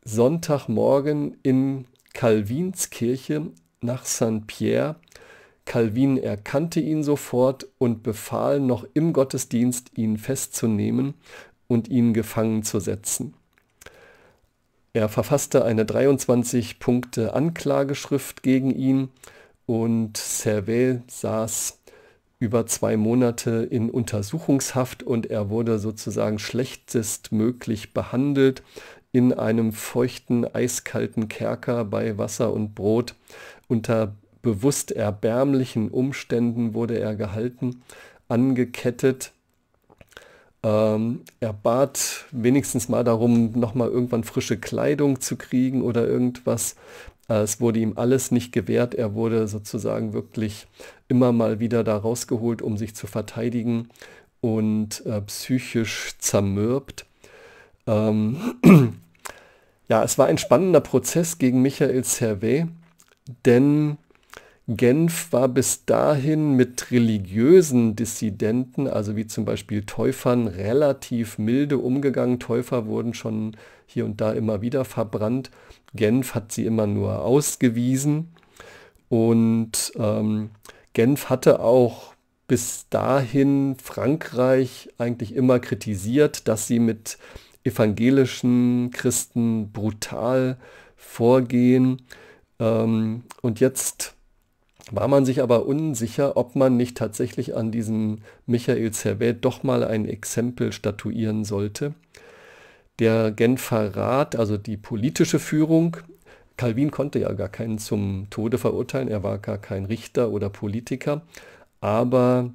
Sonntagmorgen in Calvins Kirche nach saint Pierre. Calvin erkannte ihn sofort und befahl noch im Gottesdienst, ihn festzunehmen und ihn gefangen zu setzen. Er verfasste eine 23-Punkte-Anklageschrift gegen ihn und Servet saß über zwei Monate in Untersuchungshaft und er wurde sozusagen schlechtestmöglich behandelt in einem feuchten, eiskalten Kerker bei Wasser und Brot. Unter bewusst erbärmlichen Umständen wurde er gehalten, angekettet ähm, er bat wenigstens mal darum, nochmal irgendwann frische Kleidung zu kriegen oder irgendwas. Äh, es wurde ihm alles nicht gewährt. Er wurde sozusagen wirklich immer mal wieder da rausgeholt, um sich zu verteidigen und äh, psychisch zermürbt. Ähm, ja, es war ein spannender Prozess gegen Michael Servet, denn Genf war bis dahin mit religiösen Dissidenten, also wie zum Beispiel Täufern, relativ milde umgegangen. Täufer wurden schon hier und da immer wieder verbrannt. Genf hat sie immer nur ausgewiesen. Und ähm, Genf hatte auch bis dahin Frankreich eigentlich immer kritisiert, dass sie mit evangelischen Christen brutal vorgehen. Ähm, und jetzt war man sich aber unsicher, ob man nicht tatsächlich an diesem Michael Servet doch mal ein Exempel statuieren sollte. Der Genfer Rat, also die politische Führung, Calvin konnte ja gar keinen zum Tode verurteilen, er war gar kein Richter oder Politiker, aber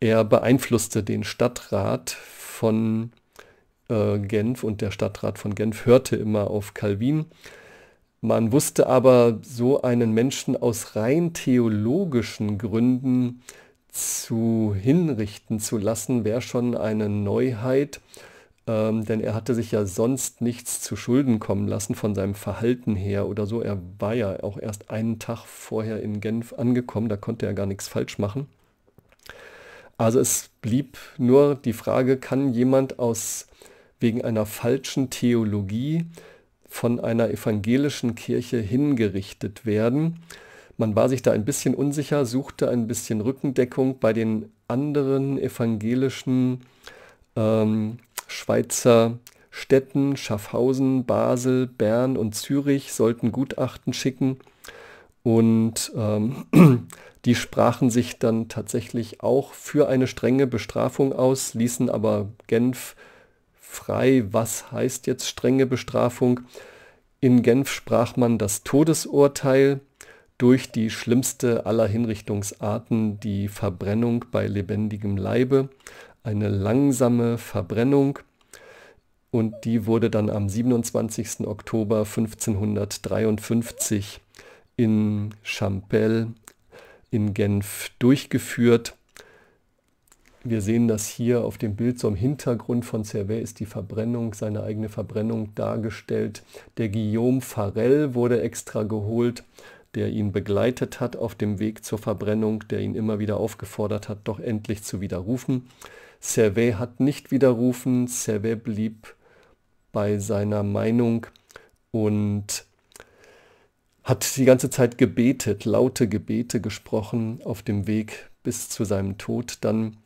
er beeinflusste den Stadtrat von äh, Genf und der Stadtrat von Genf hörte immer auf Calvin. Man wusste aber so einen Menschen aus rein theologischen Gründen zu hinrichten zu lassen, wäre schon eine Neuheit, ähm, denn er hatte sich ja sonst nichts zu Schulden kommen lassen von seinem Verhalten her oder so. Er war ja auch erst einen Tag vorher in Genf angekommen, da konnte er gar nichts falsch machen. Also es blieb nur die Frage, kann jemand aus wegen einer falschen Theologie von einer evangelischen Kirche hingerichtet werden. Man war sich da ein bisschen unsicher, suchte ein bisschen Rückendeckung bei den anderen evangelischen ähm, Schweizer Städten, Schaffhausen, Basel, Bern und Zürich, sollten Gutachten schicken. Und ähm, die sprachen sich dann tatsächlich auch für eine strenge Bestrafung aus, ließen aber Genf frei, was heißt jetzt strenge Bestrafung. In Genf sprach man das Todesurteil durch die schlimmste aller Hinrichtungsarten, die Verbrennung bei lebendigem Leibe, eine langsame Verbrennung und die wurde dann am 27. Oktober 1553 in Champel in Genf durchgeführt wir sehen das hier auf dem Bild so im Hintergrund von Servet ist die Verbrennung, seine eigene Verbrennung dargestellt. Der Guillaume Farel wurde extra geholt, der ihn begleitet hat auf dem Weg zur Verbrennung, der ihn immer wieder aufgefordert hat, doch endlich zu widerrufen. Servet hat nicht widerrufen, Servet blieb bei seiner Meinung und hat die ganze Zeit gebetet, laute Gebete gesprochen auf dem Weg bis zu seinem Tod dann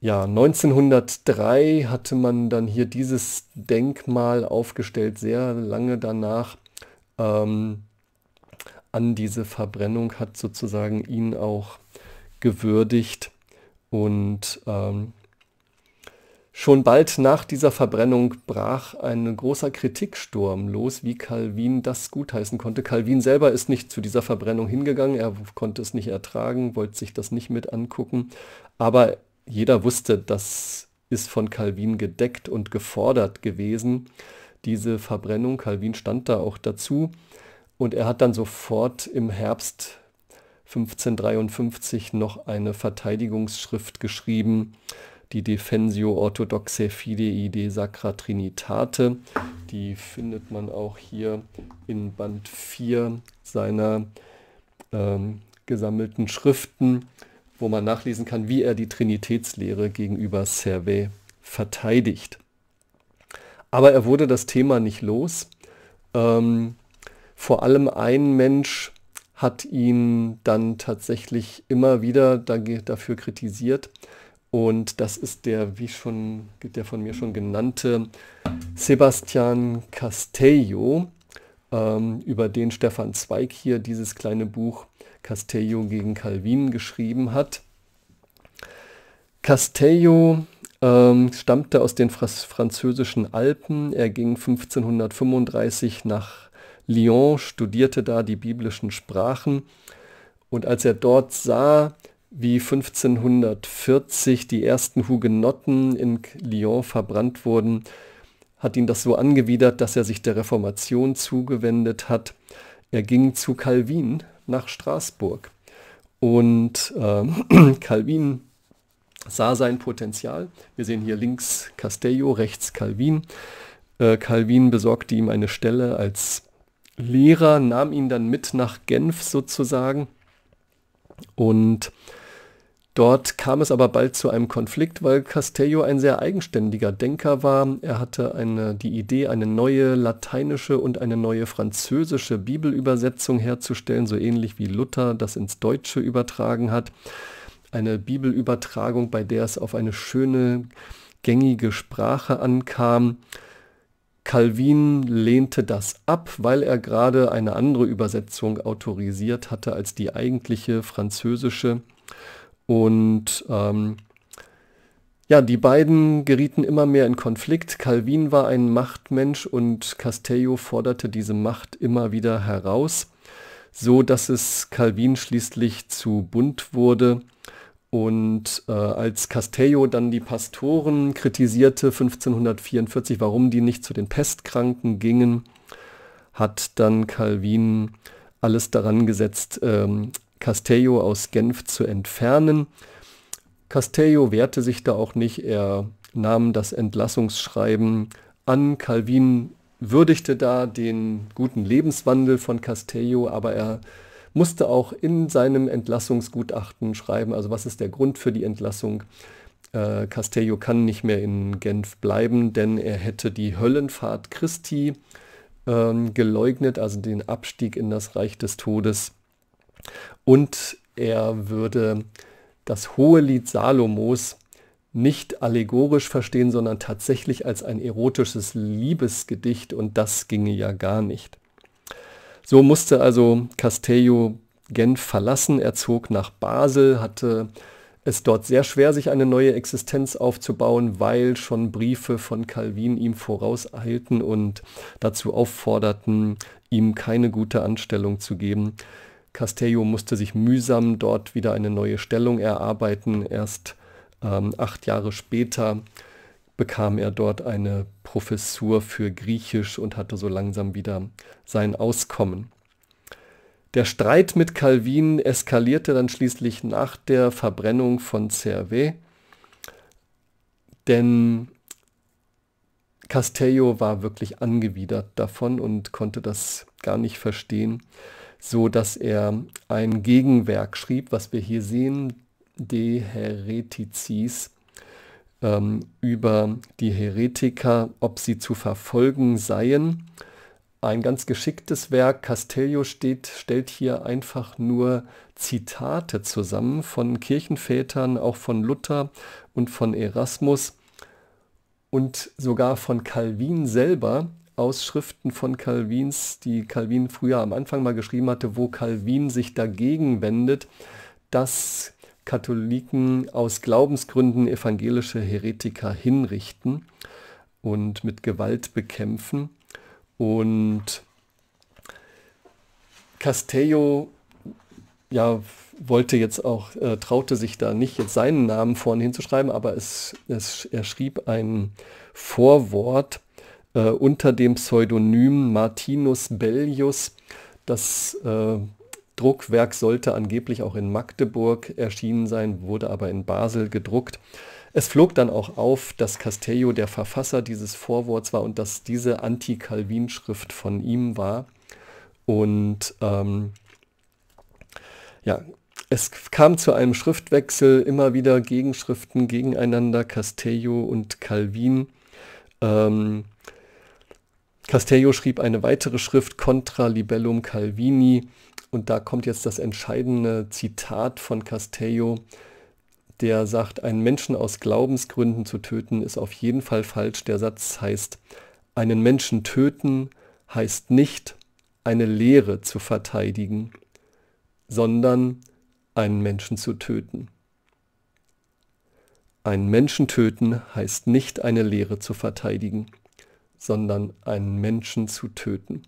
ja, 1903 hatte man dann hier dieses Denkmal aufgestellt, sehr lange danach. Ähm, an diese Verbrennung hat sozusagen ihn auch gewürdigt. Und ähm, schon bald nach dieser Verbrennung brach ein großer Kritiksturm los, wie Calvin das gutheißen konnte. Calvin selber ist nicht zu dieser Verbrennung hingegangen, er konnte es nicht ertragen, wollte sich das nicht mit angucken, aber jeder wusste, das ist von Calvin gedeckt und gefordert gewesen, diese Verbrennung. Calvin stand da auch dazu und er hat dann sofort im Herbst 1553 noch eine Verteidigungsschrift geschrieben, die Defensio Orthodoxe Fidei de Sacra Trinitate. Die findet man auch hier in Band 4 seiner ähm, gesammelten Schriften wo man nachlesen kann, wie er die Trinitätslehre gegenüber Servet verteidigt. Aber er wurde das Thema nicht los. Ähm, vor allem ein Mensch hat ihn dann tatsächlich immer wieder dafür kritisiert. Und das ist der, wie schon, der von mir schon genannte Sebastian Castello, ähm, über den Stefan Zweig hier dieses kleine Buch Castello gegen Calvin geschrieben hat. Castello ähm, stammte aus den französischen Alpen. Er ging 1535 nach Lyon, studierte da die biblischen Sprachen. Und als er dort sah, wie 1540 die ersten Hugenotten in Lyon verbrannt wurden, hat ihn das so angewidert, dass er sich der Reformation zugewendet hat. Er ging zu Calvin, nach Straßburg. Und äh, Calvin sah sein Potenzial. Wir sehen hier links Castello, rechts Calvin. Äh, Calvin besorgte ihm eine Stelle als Lehrer, nahm ihn dann mit nach Genf sozusagen und Dort kam es aber bald zu einem Konflikt, weil Castello ein sehr eigenständiger Denker war. Er hatte eine, die Idee, eine neue lateinische und eine neue französische Bibelübersetzung herzustellen, so ähnlich wie Luther das ins Deutsche übertragen hat. Eine Bibelübertragung, bei der es auf eine schöne, gängige Sprache ankam. Calvin lehnte das ab, weil er gerade eine andere Übersetzung autorisiert hatte als die eigentliche französische. Und ähm, ja, die beiden gerieten immer mehr in Konflikt. Calvin war ein Machtmensch und Castello forderte diese Macht immer wieder heraus, so dass es Calvin schließlich zu bunt wurde. Und äh, als Castello dann die Pastoren kritisierte 1544, warum die nicht zu den Pestkranken gingen, hat dann Calvin alles daran gesetzt, ähm, Castello aus Genf zu entfernen. Castello wehrte sich da auch nicht. Er nahm das Entlassungsschreiben an. Calvin würdigte da den guten Lebenswandel von Castello, aber er musste auch in seinem Entlassungsgutachten schreiben, also was ist der Grund für die Entlassung. Äh, Castello kann nicht mehr in Genf bleiben, denn er hätte die Höllenfahrt Christi ähm, geleugnet, also den Abstieg in das Reich des Todes und er würde das hohe Lied Salomos nicht allegorisch verstehen, sondern tatsächlich als ein erotisches Liebesgedicht und das ginge ja gar nicht. So musste also Castello Genf verlassen, er zog nach Basel, hatte es dort sehr schwer, sich eine neue Existenz aufzubauen, weil schon Briefe von Calvin ihm vorauseilten und dazu aufforderten, ihm keine gute Anstellung zu geben. Castello musste sich mühsam dort wieder eine neue Stellung erarbeiten. Erst ähm, acht Jahre später bekam er dort eine Professur für Griechisch und hatte so langsam wieder sein Auskommen. Der Streit mit Calvin eskalierte dann schließlich nach der Verbrennung von Cervé, denn Castello war wirklich angewidert davon und konnte das gar nicht verstehen, so dass er ein Gegenwerk schrieb, was wir hier sehen, De Hereticis, ähm, über die Heretiker, ob sie zu verfolgen seien. Ein ganz geschicktes Werk. Castello steht, stellt hier einfach nur Zitate zusammen von Kirchenvätern, auch von Luther und von Erasmus und sogar von Calvin selber, Ausschriften von Calvins, die Calvin früher am Anfang mal geschrieben hatte, wo Calvin sich dagegen wendet, dass Katholiken aus Glaubensgründen evangelische Heretiker hinrichten und mit Gewalt bekämpfen. Und Castello ja, wollte jetzt auch, äh, traute sich da nicht, jetzt seinen Namen vorne hinzuschreiben, aber es, es, er schrieb ein Vorwort, äh, unter dem Pseudonym Martinus Bellius. Das äh, Druckwerk sollte angeblich auch in Magdeburg erschienen sein, wurde aber in Basel gedruckt. Es flog dann auch auf, dass Castello der Verfasser dieses Vorworts war und dass diese Anti-Calvin-Schrift von ihm war. Und ähm, ja, es kam zu einem Schriftwechsel, immer wieder Gegenschriften gegeneinander, Castello und Calvin. Ähm, Castello schrieb eine weitere Schrift Contra Libellum Calvini und da kommt jetzt das entscheidende Zitat von Castello, der sagt, einen Menschen aus Glaubensgründen zu töten ist auf jeden Fall falsch. Der Satz heißt, einen Menschen töten heißt nicht, eine Lehre zu verteidigen, sondern einen Menschen zu töten. Einen Menschen töten heißt nicht, eine Lehre zu verteidigen sondern einen Menschen zu töten.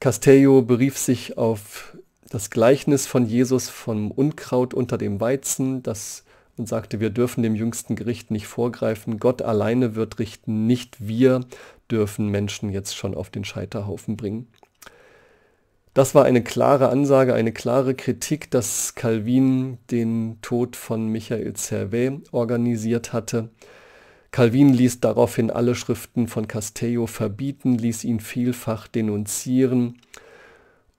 Castello berief sich auf das Gleichnis von Jesus vom Unkraut unter dem Weizen, das und sagte, wir dürfen dem jüngsten Gericht nicht vorgreifen, Gott alleine wird richten, nicht wir dürfen Menschen jetzt schon auf den Scheiterhaufen bringen. Das war eine klare Ansage, eine klare Kritik, dass Calvin den Tod von Michael Servet organisiert hatte. Calvin ließ daraufhin alle Schriften von Castello verbieten, ließ ihn vielfach denunzieren.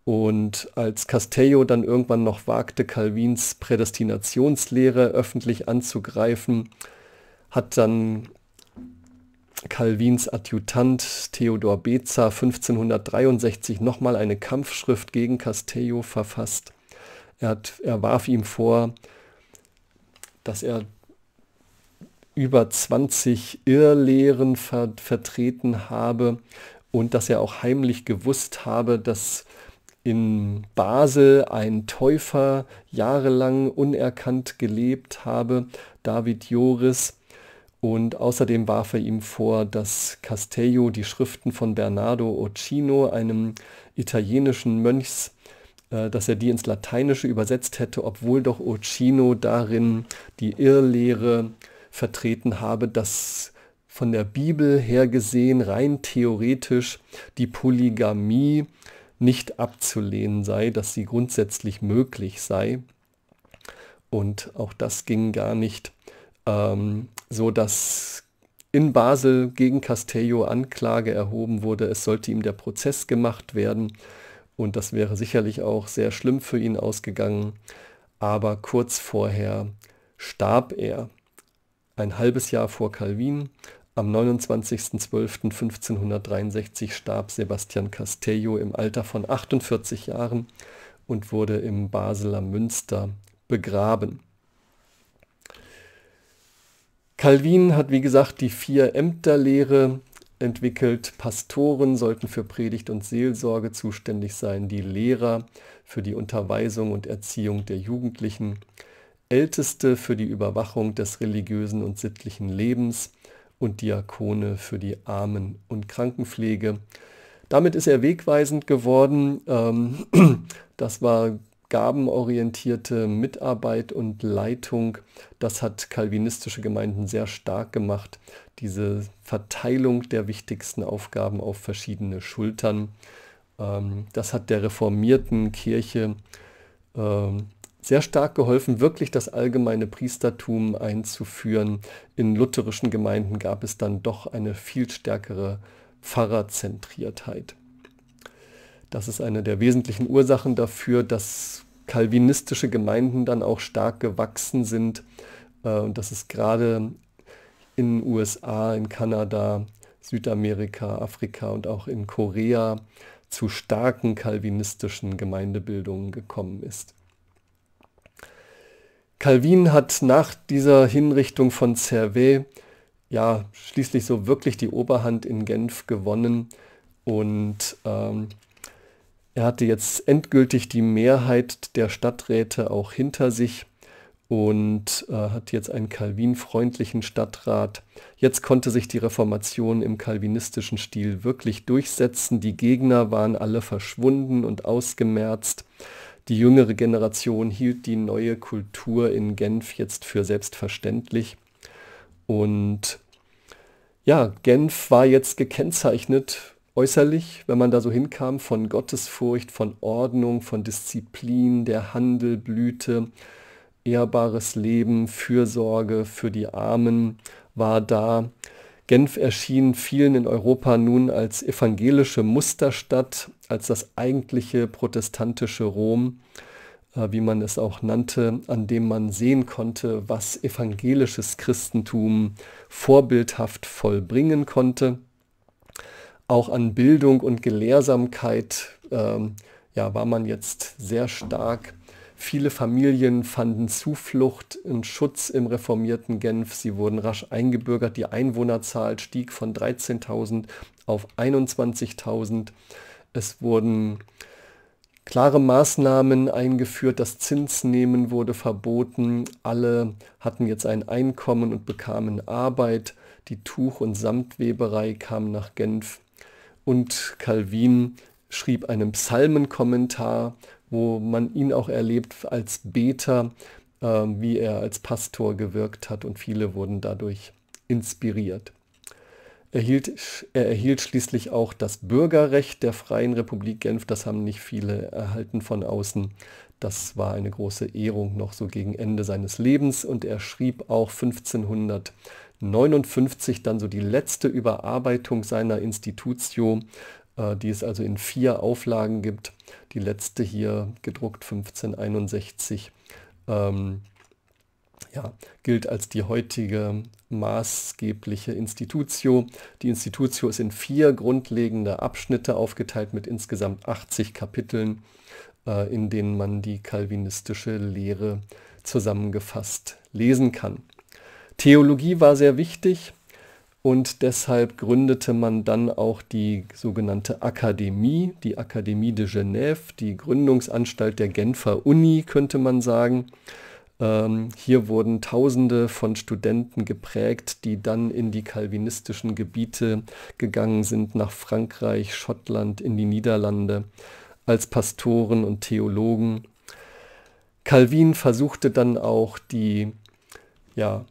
Und als Castello dann irgendwann noch wagte, Calvins Prädestinationslehre öffentlich anzugreifen, hat dann Calvins Adjutant Theodor Beza 1563 nochmal eine Kampfschrift gegen Castello verfasst. Er, hat, er warf ihm vor, dass er über 20 Irrlehren ver vertreten habe und dass er auch heimlich gewusst habe, dass in Basel ein Täufer jahrelang unerkannt gelebt habe, David Joris. Und außerdem warf er ihm vor, dass Castello die Schriften von Bernardo Occhino, einem italienischen Mönchs, äh, dass er die ins Lateinische übersetzt hätte, obwohl doch Occhino darin die Irrlehre äh, vertreten habe, dass von der Bibel her gesehen rein theoretisch die Polygamie nicht abzulehnen sei, dass sie grundsätzlich möglich sei. Und auch das ging gar nicht, ähm, so dass in Basel gegen Castello Anklage erhoben wurde. Es sollte ihm der Prozess gemacht werden und das wäre sicherlich auch sehr schlimm für ihn ausgegangen. Aber kurz vorher starb er ein halbes Jahr vor Calvin, am 29.12.1563 starb Sebastian Castello im Alter von 48 Jahren und wurde im Basler Münster begraben. Calvin hat, wie gesagt, die vier Ämterlehre entwickelt. Pastoren sollten für Predigt und Seelsorge zuständig sein, die Lehrer für die Unterweisung und Erziehung der Jugendlichen, Älteste für die Überwachung des religiösen und sittlichen Lebens und Diakone für die Armen- und Krankenpflege. Damit ist er wegweisend geworden. Ähm, das war gabenorientierte Mitarbeit und Leitung. Das hat kalvinistische Gemeinden sehr stark gemacht, diese Verteilung der wichtigsten Aufgaben auf verschiedene Schultern. Ähm, das hat der reformierten Kirche ähm, sehr stark geholfen, wirklich das allgemeine Priestertum einzuführen. In lutherischen Gemeinden gab es dann doch eine viel stärkere Pfarrerzentriertheit. Das ist eine der wesentlichen Ursachen dafür, dass kalvinistische Gemeinden dann auch stark gewachsen sind. Äh, und dass es gerade in den USA, in Kanada, Südamerika, Afrika und auch in Korea zu starken kalvinistischen Gemeindebildungen gekommen ist. Calvin hat nach dieser Hinrichtung von Servet ja schließlich so wirklich die Oberhand in Genf gewonnen und ähm, er hatte jetzt endgültig die Mehrheit der Stadträte auch hinter sich und äh, hat jetzt einen Calvin-freundlichen Stadtrat. Jetzt konnte sich die Reformation im calvinistischen Stil wirklich durchsetzen. Die Gegner waren alle verschwunden und ausgemerzt. Die jüngere Generation hielt die neue Kultur in Genf jetzt für selbstverständlich. Und ja, Genf war jetzt gekennzeichnet äußerlich, wenn man da so hinkam, von Gottesfurcht, von Ordnung, von Disziplin, der Handel blühte, ehrbares Leben, Fürsorge für die Armen war da. Genf erschien vielen in Europa nun als evangelische Musterstadt als das eigentliche protestantische Rom, äh, wie man es auch nannte, an dem man sehen konnte, was evangelisches Christentum vorbildhaft vollbringen konnte. Auch an Bildung und Gelehrsamkeit ähm, ja, war man jetzt sehr stark. Viele Familien fanden Zuflucht und Schutz im reformierten Genf. Sie wurden rasch eingebürgert. Die Einwohnerzahl stieg von 13.000 auf 21.000. Es wurden klare Maßnahmen eingeführt, das Zinsnehmen wurde verboten, alle hatten jetzt ein Einkommen und bekamen Arbeit, die Tuch- und Samtweberei kam nach Genf und Calvin schrieb einen Psalmenkommentar, wo man ihn auch erlebt als Beter, äh, wie er als Pastor gewirkt hat und viele wurden dadurch inspiriert erhielt, er erhielt schließlich auch das Bürgerrecht der Freien Republik Genf. Das haben nicht viele erhalten von außen. Das war eine große Ehrung noch so gegen Ende seines Lebens und er schrieb auch 1559 dann so die letzte Überarbeitung seiner Institutio, äh, die es also in vier Auflagen gibt. Die letzte hier gedruckt 1561. Ähm, ja, gilt als die heutige maßgebliche Institutio. Die Institutio ist in vier grundlegende Abschnitte aufgeteilt mit insgesamt 80 Kapiteln, äh, in denen man die kalvinistische Lehre zusammengefasst lesen kann. Theologie war sehr wichtig und deshalb gründete man dann auch die sogenannte Akademie, die Akademie de Genève, die Gründungsanstalt der Genfer Uni, könnte man sagen. Ähm, hier wurden Tausende von Studenten geprägt, die dann in die kalvinistischen Gebiete gegangen sind, nach Frankreich, Schottland, in die Niederlande, als Pastoren und Theologen. Calvin versuchte dann auch die, ja,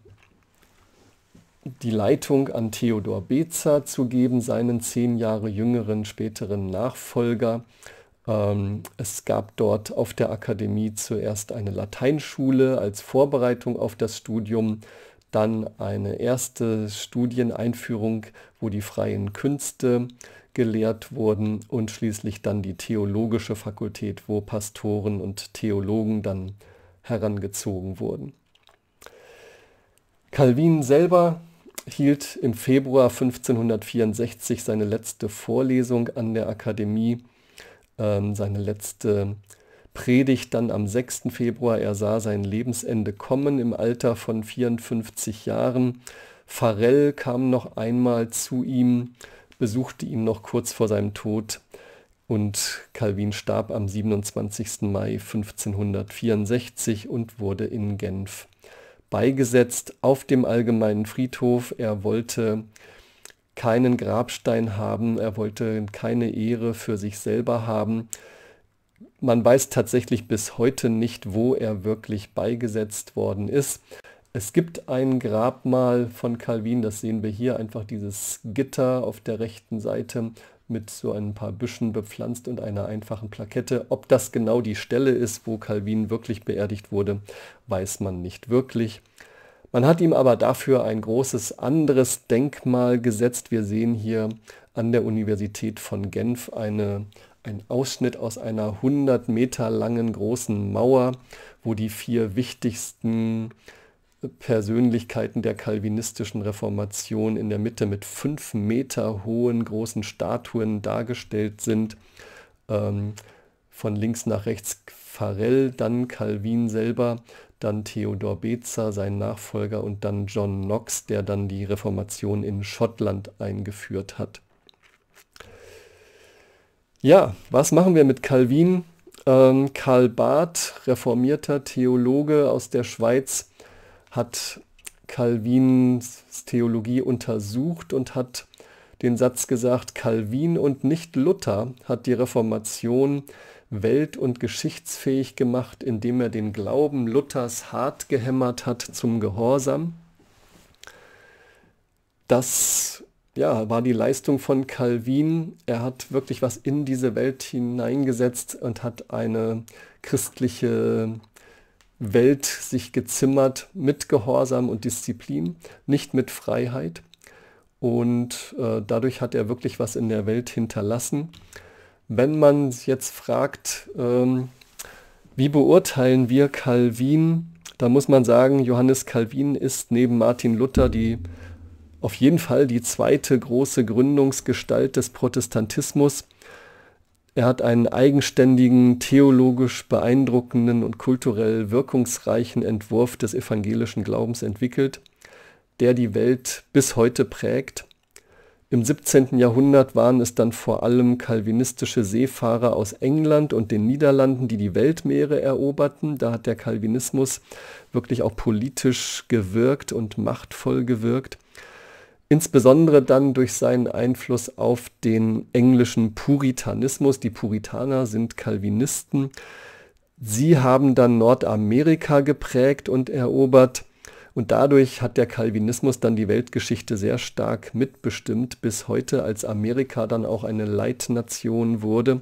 die Leitung an Theodor Beza zu geben, seinen zehn Jahre jüngeren späteren Nachfolger, ähm, es gab dort auf der Akademie zuerst eine Lateinschule als Vorbereitung auf das Studium, dann eine erste Studieneinführung, wo die freien Künste gelehrt wurden und schließlich dann die theologische Fakultät, wo Pastoren und Theologen dann herangezogen wurden. Calvin selber hielt im Februar 1564 seine letzte Vorlesung an der Akademie ähm, seine letzte Predigt dann am 6. Februar. Er sah sein Lebensende kommen im Alter von 54 Jahren. Farell kam noch einmal zu ihm, besuchte ihn noch kurz vor seinem Tod und Calvin starb am 27. Mai 1564 und wurde in Genf beigesetzt auf dem allgemeinen Friedhof. Er wollte keinen Grabstein haben, er wollte keine Ehre für sich selber haben. Man weiß tatsächlich bis heute nicht, wo er wirklich beigesetzt worden ist. Es gibt ein Grabmal von Calvin, das sehen wir hier, einfach dieses Gitter auf der rechten Seite mit so ein paar Büschen bepflanzt und einer einfachen Plakette. Ob das genau die Stelle ist, wo Calvin wirklich beerdigt wurde, weiß man nicht wirklich. Man hat ihm aber dafür ein großes anderes Denkmal gesetzt. Wir sehen hier an der Universität von Genf eine, ein Ausschnitt aus einer 100 Meter langen großen Mauer, wo die vier wichtigsten Persönlichkeiten der kalvinistischen Reformation in der Mitte mit fünf Meter hohen großen Statuen dargestellt sind. Ähm, von links nach rechts Farel, dann Calvin selber, dann Theodor Bezer, sein Nachfolger, und dann John Knox, der dann die Reformation in Schottland eingeführt hat. Ja, was machen wir mit Calvin? Ähm, Karl Barth, reformierter Theologe aus der Schweiz, hat Calvins Theologie untersucht und hat den Satz gesagt, Calvin und nicht Luther hat die Reformation äh, welt- und geschichtsfähig gemacht, indem er den Glauben Luthers hart gehämmert hat zum Gehorsam. Das ja, war die Leistung von Calvin. Er hat wirklich was in diese Welt hineingesetzt und hat eine christliche Welt sich gezimmert mit Gehorsam und Disziplin, nicht mit Freiheit. Und äh, dadurch hat er wirklich was in der Welt hinterlassen. Wenn man jetzt fragt, ähm, wie beurteilen wir Calvin, da muss man sagen, Johannes Calvin ist neben Martin Luther die auf jeden Fall die zweite große Gründungsgestalt des Protestantismus. Er hat einen eigenständigen, theologisch beeindruckenden und kulturell wirkungsreichen Entwurf des evangelischen Glaubens entwickelt, der die Welt bis heute prägt. Im 17. Jahrhundert waren es dann vor allem kalvinistische Seefahrer aus England und den Niederlanden, die die Weltmeere eroberten. Da hat der Calvinismus wirklich auch politisch gewirkt und machtvoll gewirkt. Insbesondere dann durch seinen Einfluss auf den englischen Puritanismus. Die Puritaner sind Calvinisten. Sie haben dann Nordamerika geprägt und erobert und dadurch hat der Calvinismus dann die Weltgeschichte sehr stark mitbestimmt, bis heute, als Amerika dann auch eine Leitnation wurde.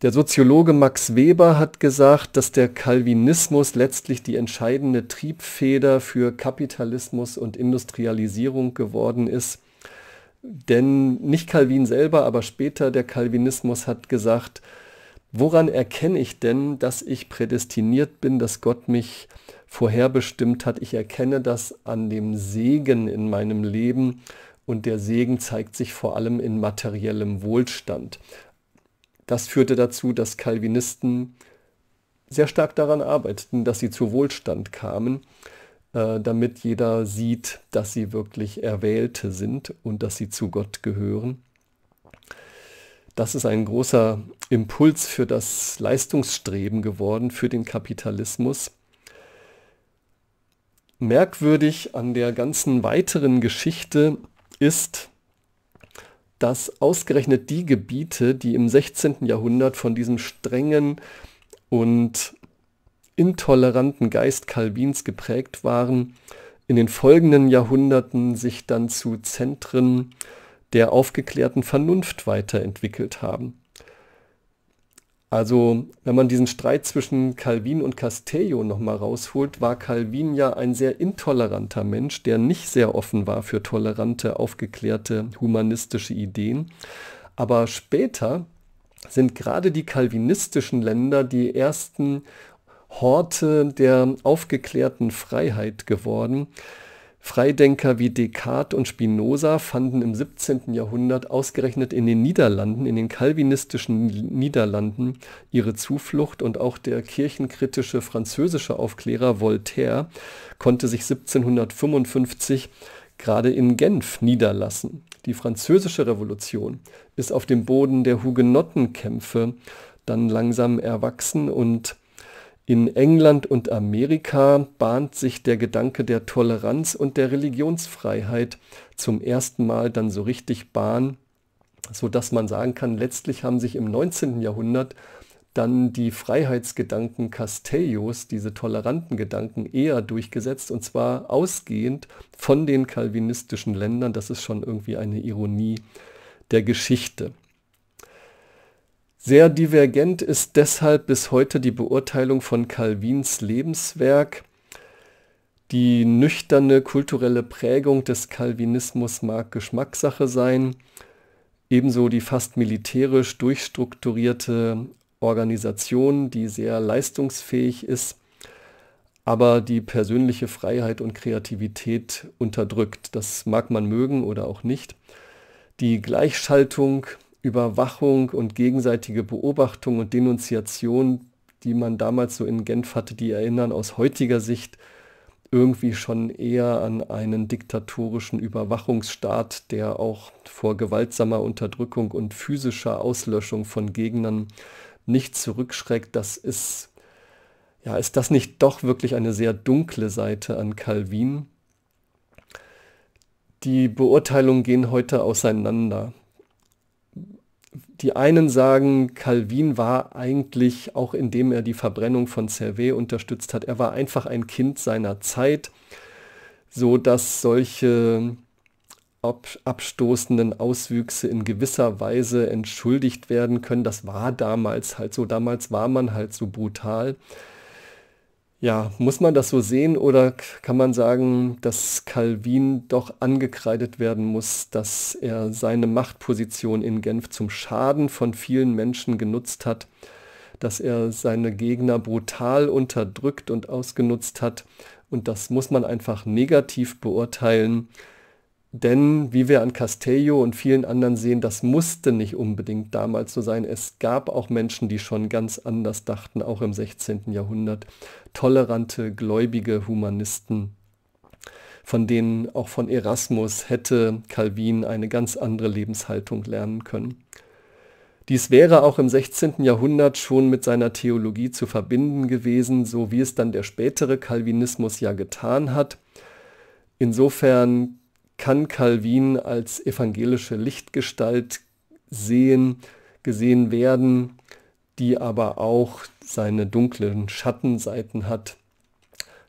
Der Soziologe Max Weber hat gesagt, dass der Calvinismus letztlich die entscheidende Triebfeder für Kapitalismus und Industrialisierung geworden ist. Denn nicht Calvin selber, aber später der Calvinismus hat gesagt, woran erkenne ich denn, dass ich prädestiniert bin, dass Gott mich äh, vorherbestimmt hat. Ich erkenne das an dem Segen in meinem Leben und der Segen zeigt sich vor allem in materiellem Wohlstand. Das führte dazu, dass Calvinisten sehr stark daran arbeiteten, dass sie zu Wohlstand kamen, äh, damit jeder sieht, dass sie wirklich Erwählte sind und dass sie zu Gott gehören. Das ist ein großer Impuls für das Leistungsstreben geworden, für den Kapitalismus merkwürdig an der ganzen weiteren Geschichte ist, dass ausgerechnet die Gebiete, die im 16. Jahrhundert von diesem strengen und intoleranten Geist Calvins geprägt waren, in den folgenden Jahrhunderten sich dann zu Zentren der aufgeklärten Vernunft weiterentwickelt haben. Also wenn man diesen Streit zwischen Calvin und Castello nochmal rausholt, war Calvin ja ein sehr intoleranter Mensch, der nicht sehr offen war für tolerante, aufgeklärte, humanistische Ideen. Aber später sind gerade die kalvinistischen Länder die ersten Horte der aufgeklärten Freiheit geworden Freidenker wie Descartes und Spinoza fanden im 17. Jahrhundert ausgerechnet in den Niederlanden, in den kalvinistischen Niederlanden, ihre Zuflucht und auch der kirchenkritische französische Aufklärer Voltaire konnte sich 1755 gerade in Genf niederlassen. Die französische Revolution ist auf dem Boden der Hugenottenkämpfe dann langsam erwachsen und in England und Amerika bahnt sich der Gedanke der Toleranz und der Religionsfreiheit zum ersten Mal dann so richtig Bahn, so dass man sagen kann, letztlich haben sich im 19. Jahrhundert dann die Freiheitsgedanken Castellos, diese toleranten Gedanken, eher durchgesetzt und zwar ausgehend von den kalvinistischen Ländern. Das ist schon irgendwie eine Ironie der Geschichte. Sehr divergent ist deshalb bis heute die Beurteilung von Calvins Lebenswerk. Die nüchterne kulturelle Prägung des Calvinismus mag Geschmackssache sein, ebenso die fast militärisch durchstrukturierte Organisation, die sehr leistungsfähig ist, aber die persönliche Freiheit und Kreativität unterdrückt. Das mag man mögen oder auch nicht. Die Gleichschaltung Überwachung und gegenseitige Beobachtung und Denunziation, die man damals so in Genf hatte, die erinnern aus heutiger Sicht irgendwie schon eher an einen diktatorischen Überwachungsstaat, der auch vor gewaltsamer Unterdrückung und physischer Auslöschung von Gegnern nicht zurückschreckt. Das ist, ja, ist das nicht doch wirklich eine sehr dunkle Seite an Calvin? Die Beurteilungen gehen heute auseinander die einen sagen, Calvin war eigentlich, auch indem er die Verbrennung von Servet unterstützt hat, er war einfach ein Kind seiner Zeit, so dass solche ob abstoßenden Auswüchse in gewisser Weise entschuldigt werden können. Das war damals halt so, damals war man halt so brutal. Ja, muss man das so sehen oder kann man sagen, dass Calvin doch angekreidet werden muss, dass er seine Machtposition in Genf zum Schaden von vielen Menschen genutzt hat, dass er seine Gegner brutal unterdrückt und ausgenutzt hat und das muss man einfach negativ beurteilen, denn wie wir an Castello und vielen anderen sehen, das musste nicht unbedingt damals so sein. Es gab auch Menschen, die schon ganz anders dachten, auch im 16. Jahrhundert tolerante, gläubige Humanisten, von denen auch von Erasmus hätte Calvin eine ganz andere Lebenshaltung lernen können. Dies wäre auch im 16. Jahrhundert schon mit seiner Theologie zu verbinden gewesen, so wie es dann der spätere Calvinismus ja getan hat. Insofern kann Calvin als evangelische Lichtgestalt sehen, gesehen werden, die aber auch seine dunklen Schattenseiten hat.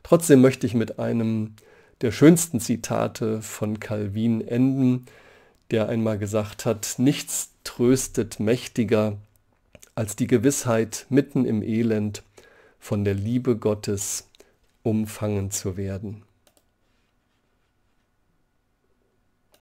Trotzdem möchte ich mit einem der schönsten Zitate von Calvin enden, der einmal gesagt hat, nichts tröstet mächtiger als die Gewissheit, mitten im Elend von der Liebe Gottes umfangen zu werden.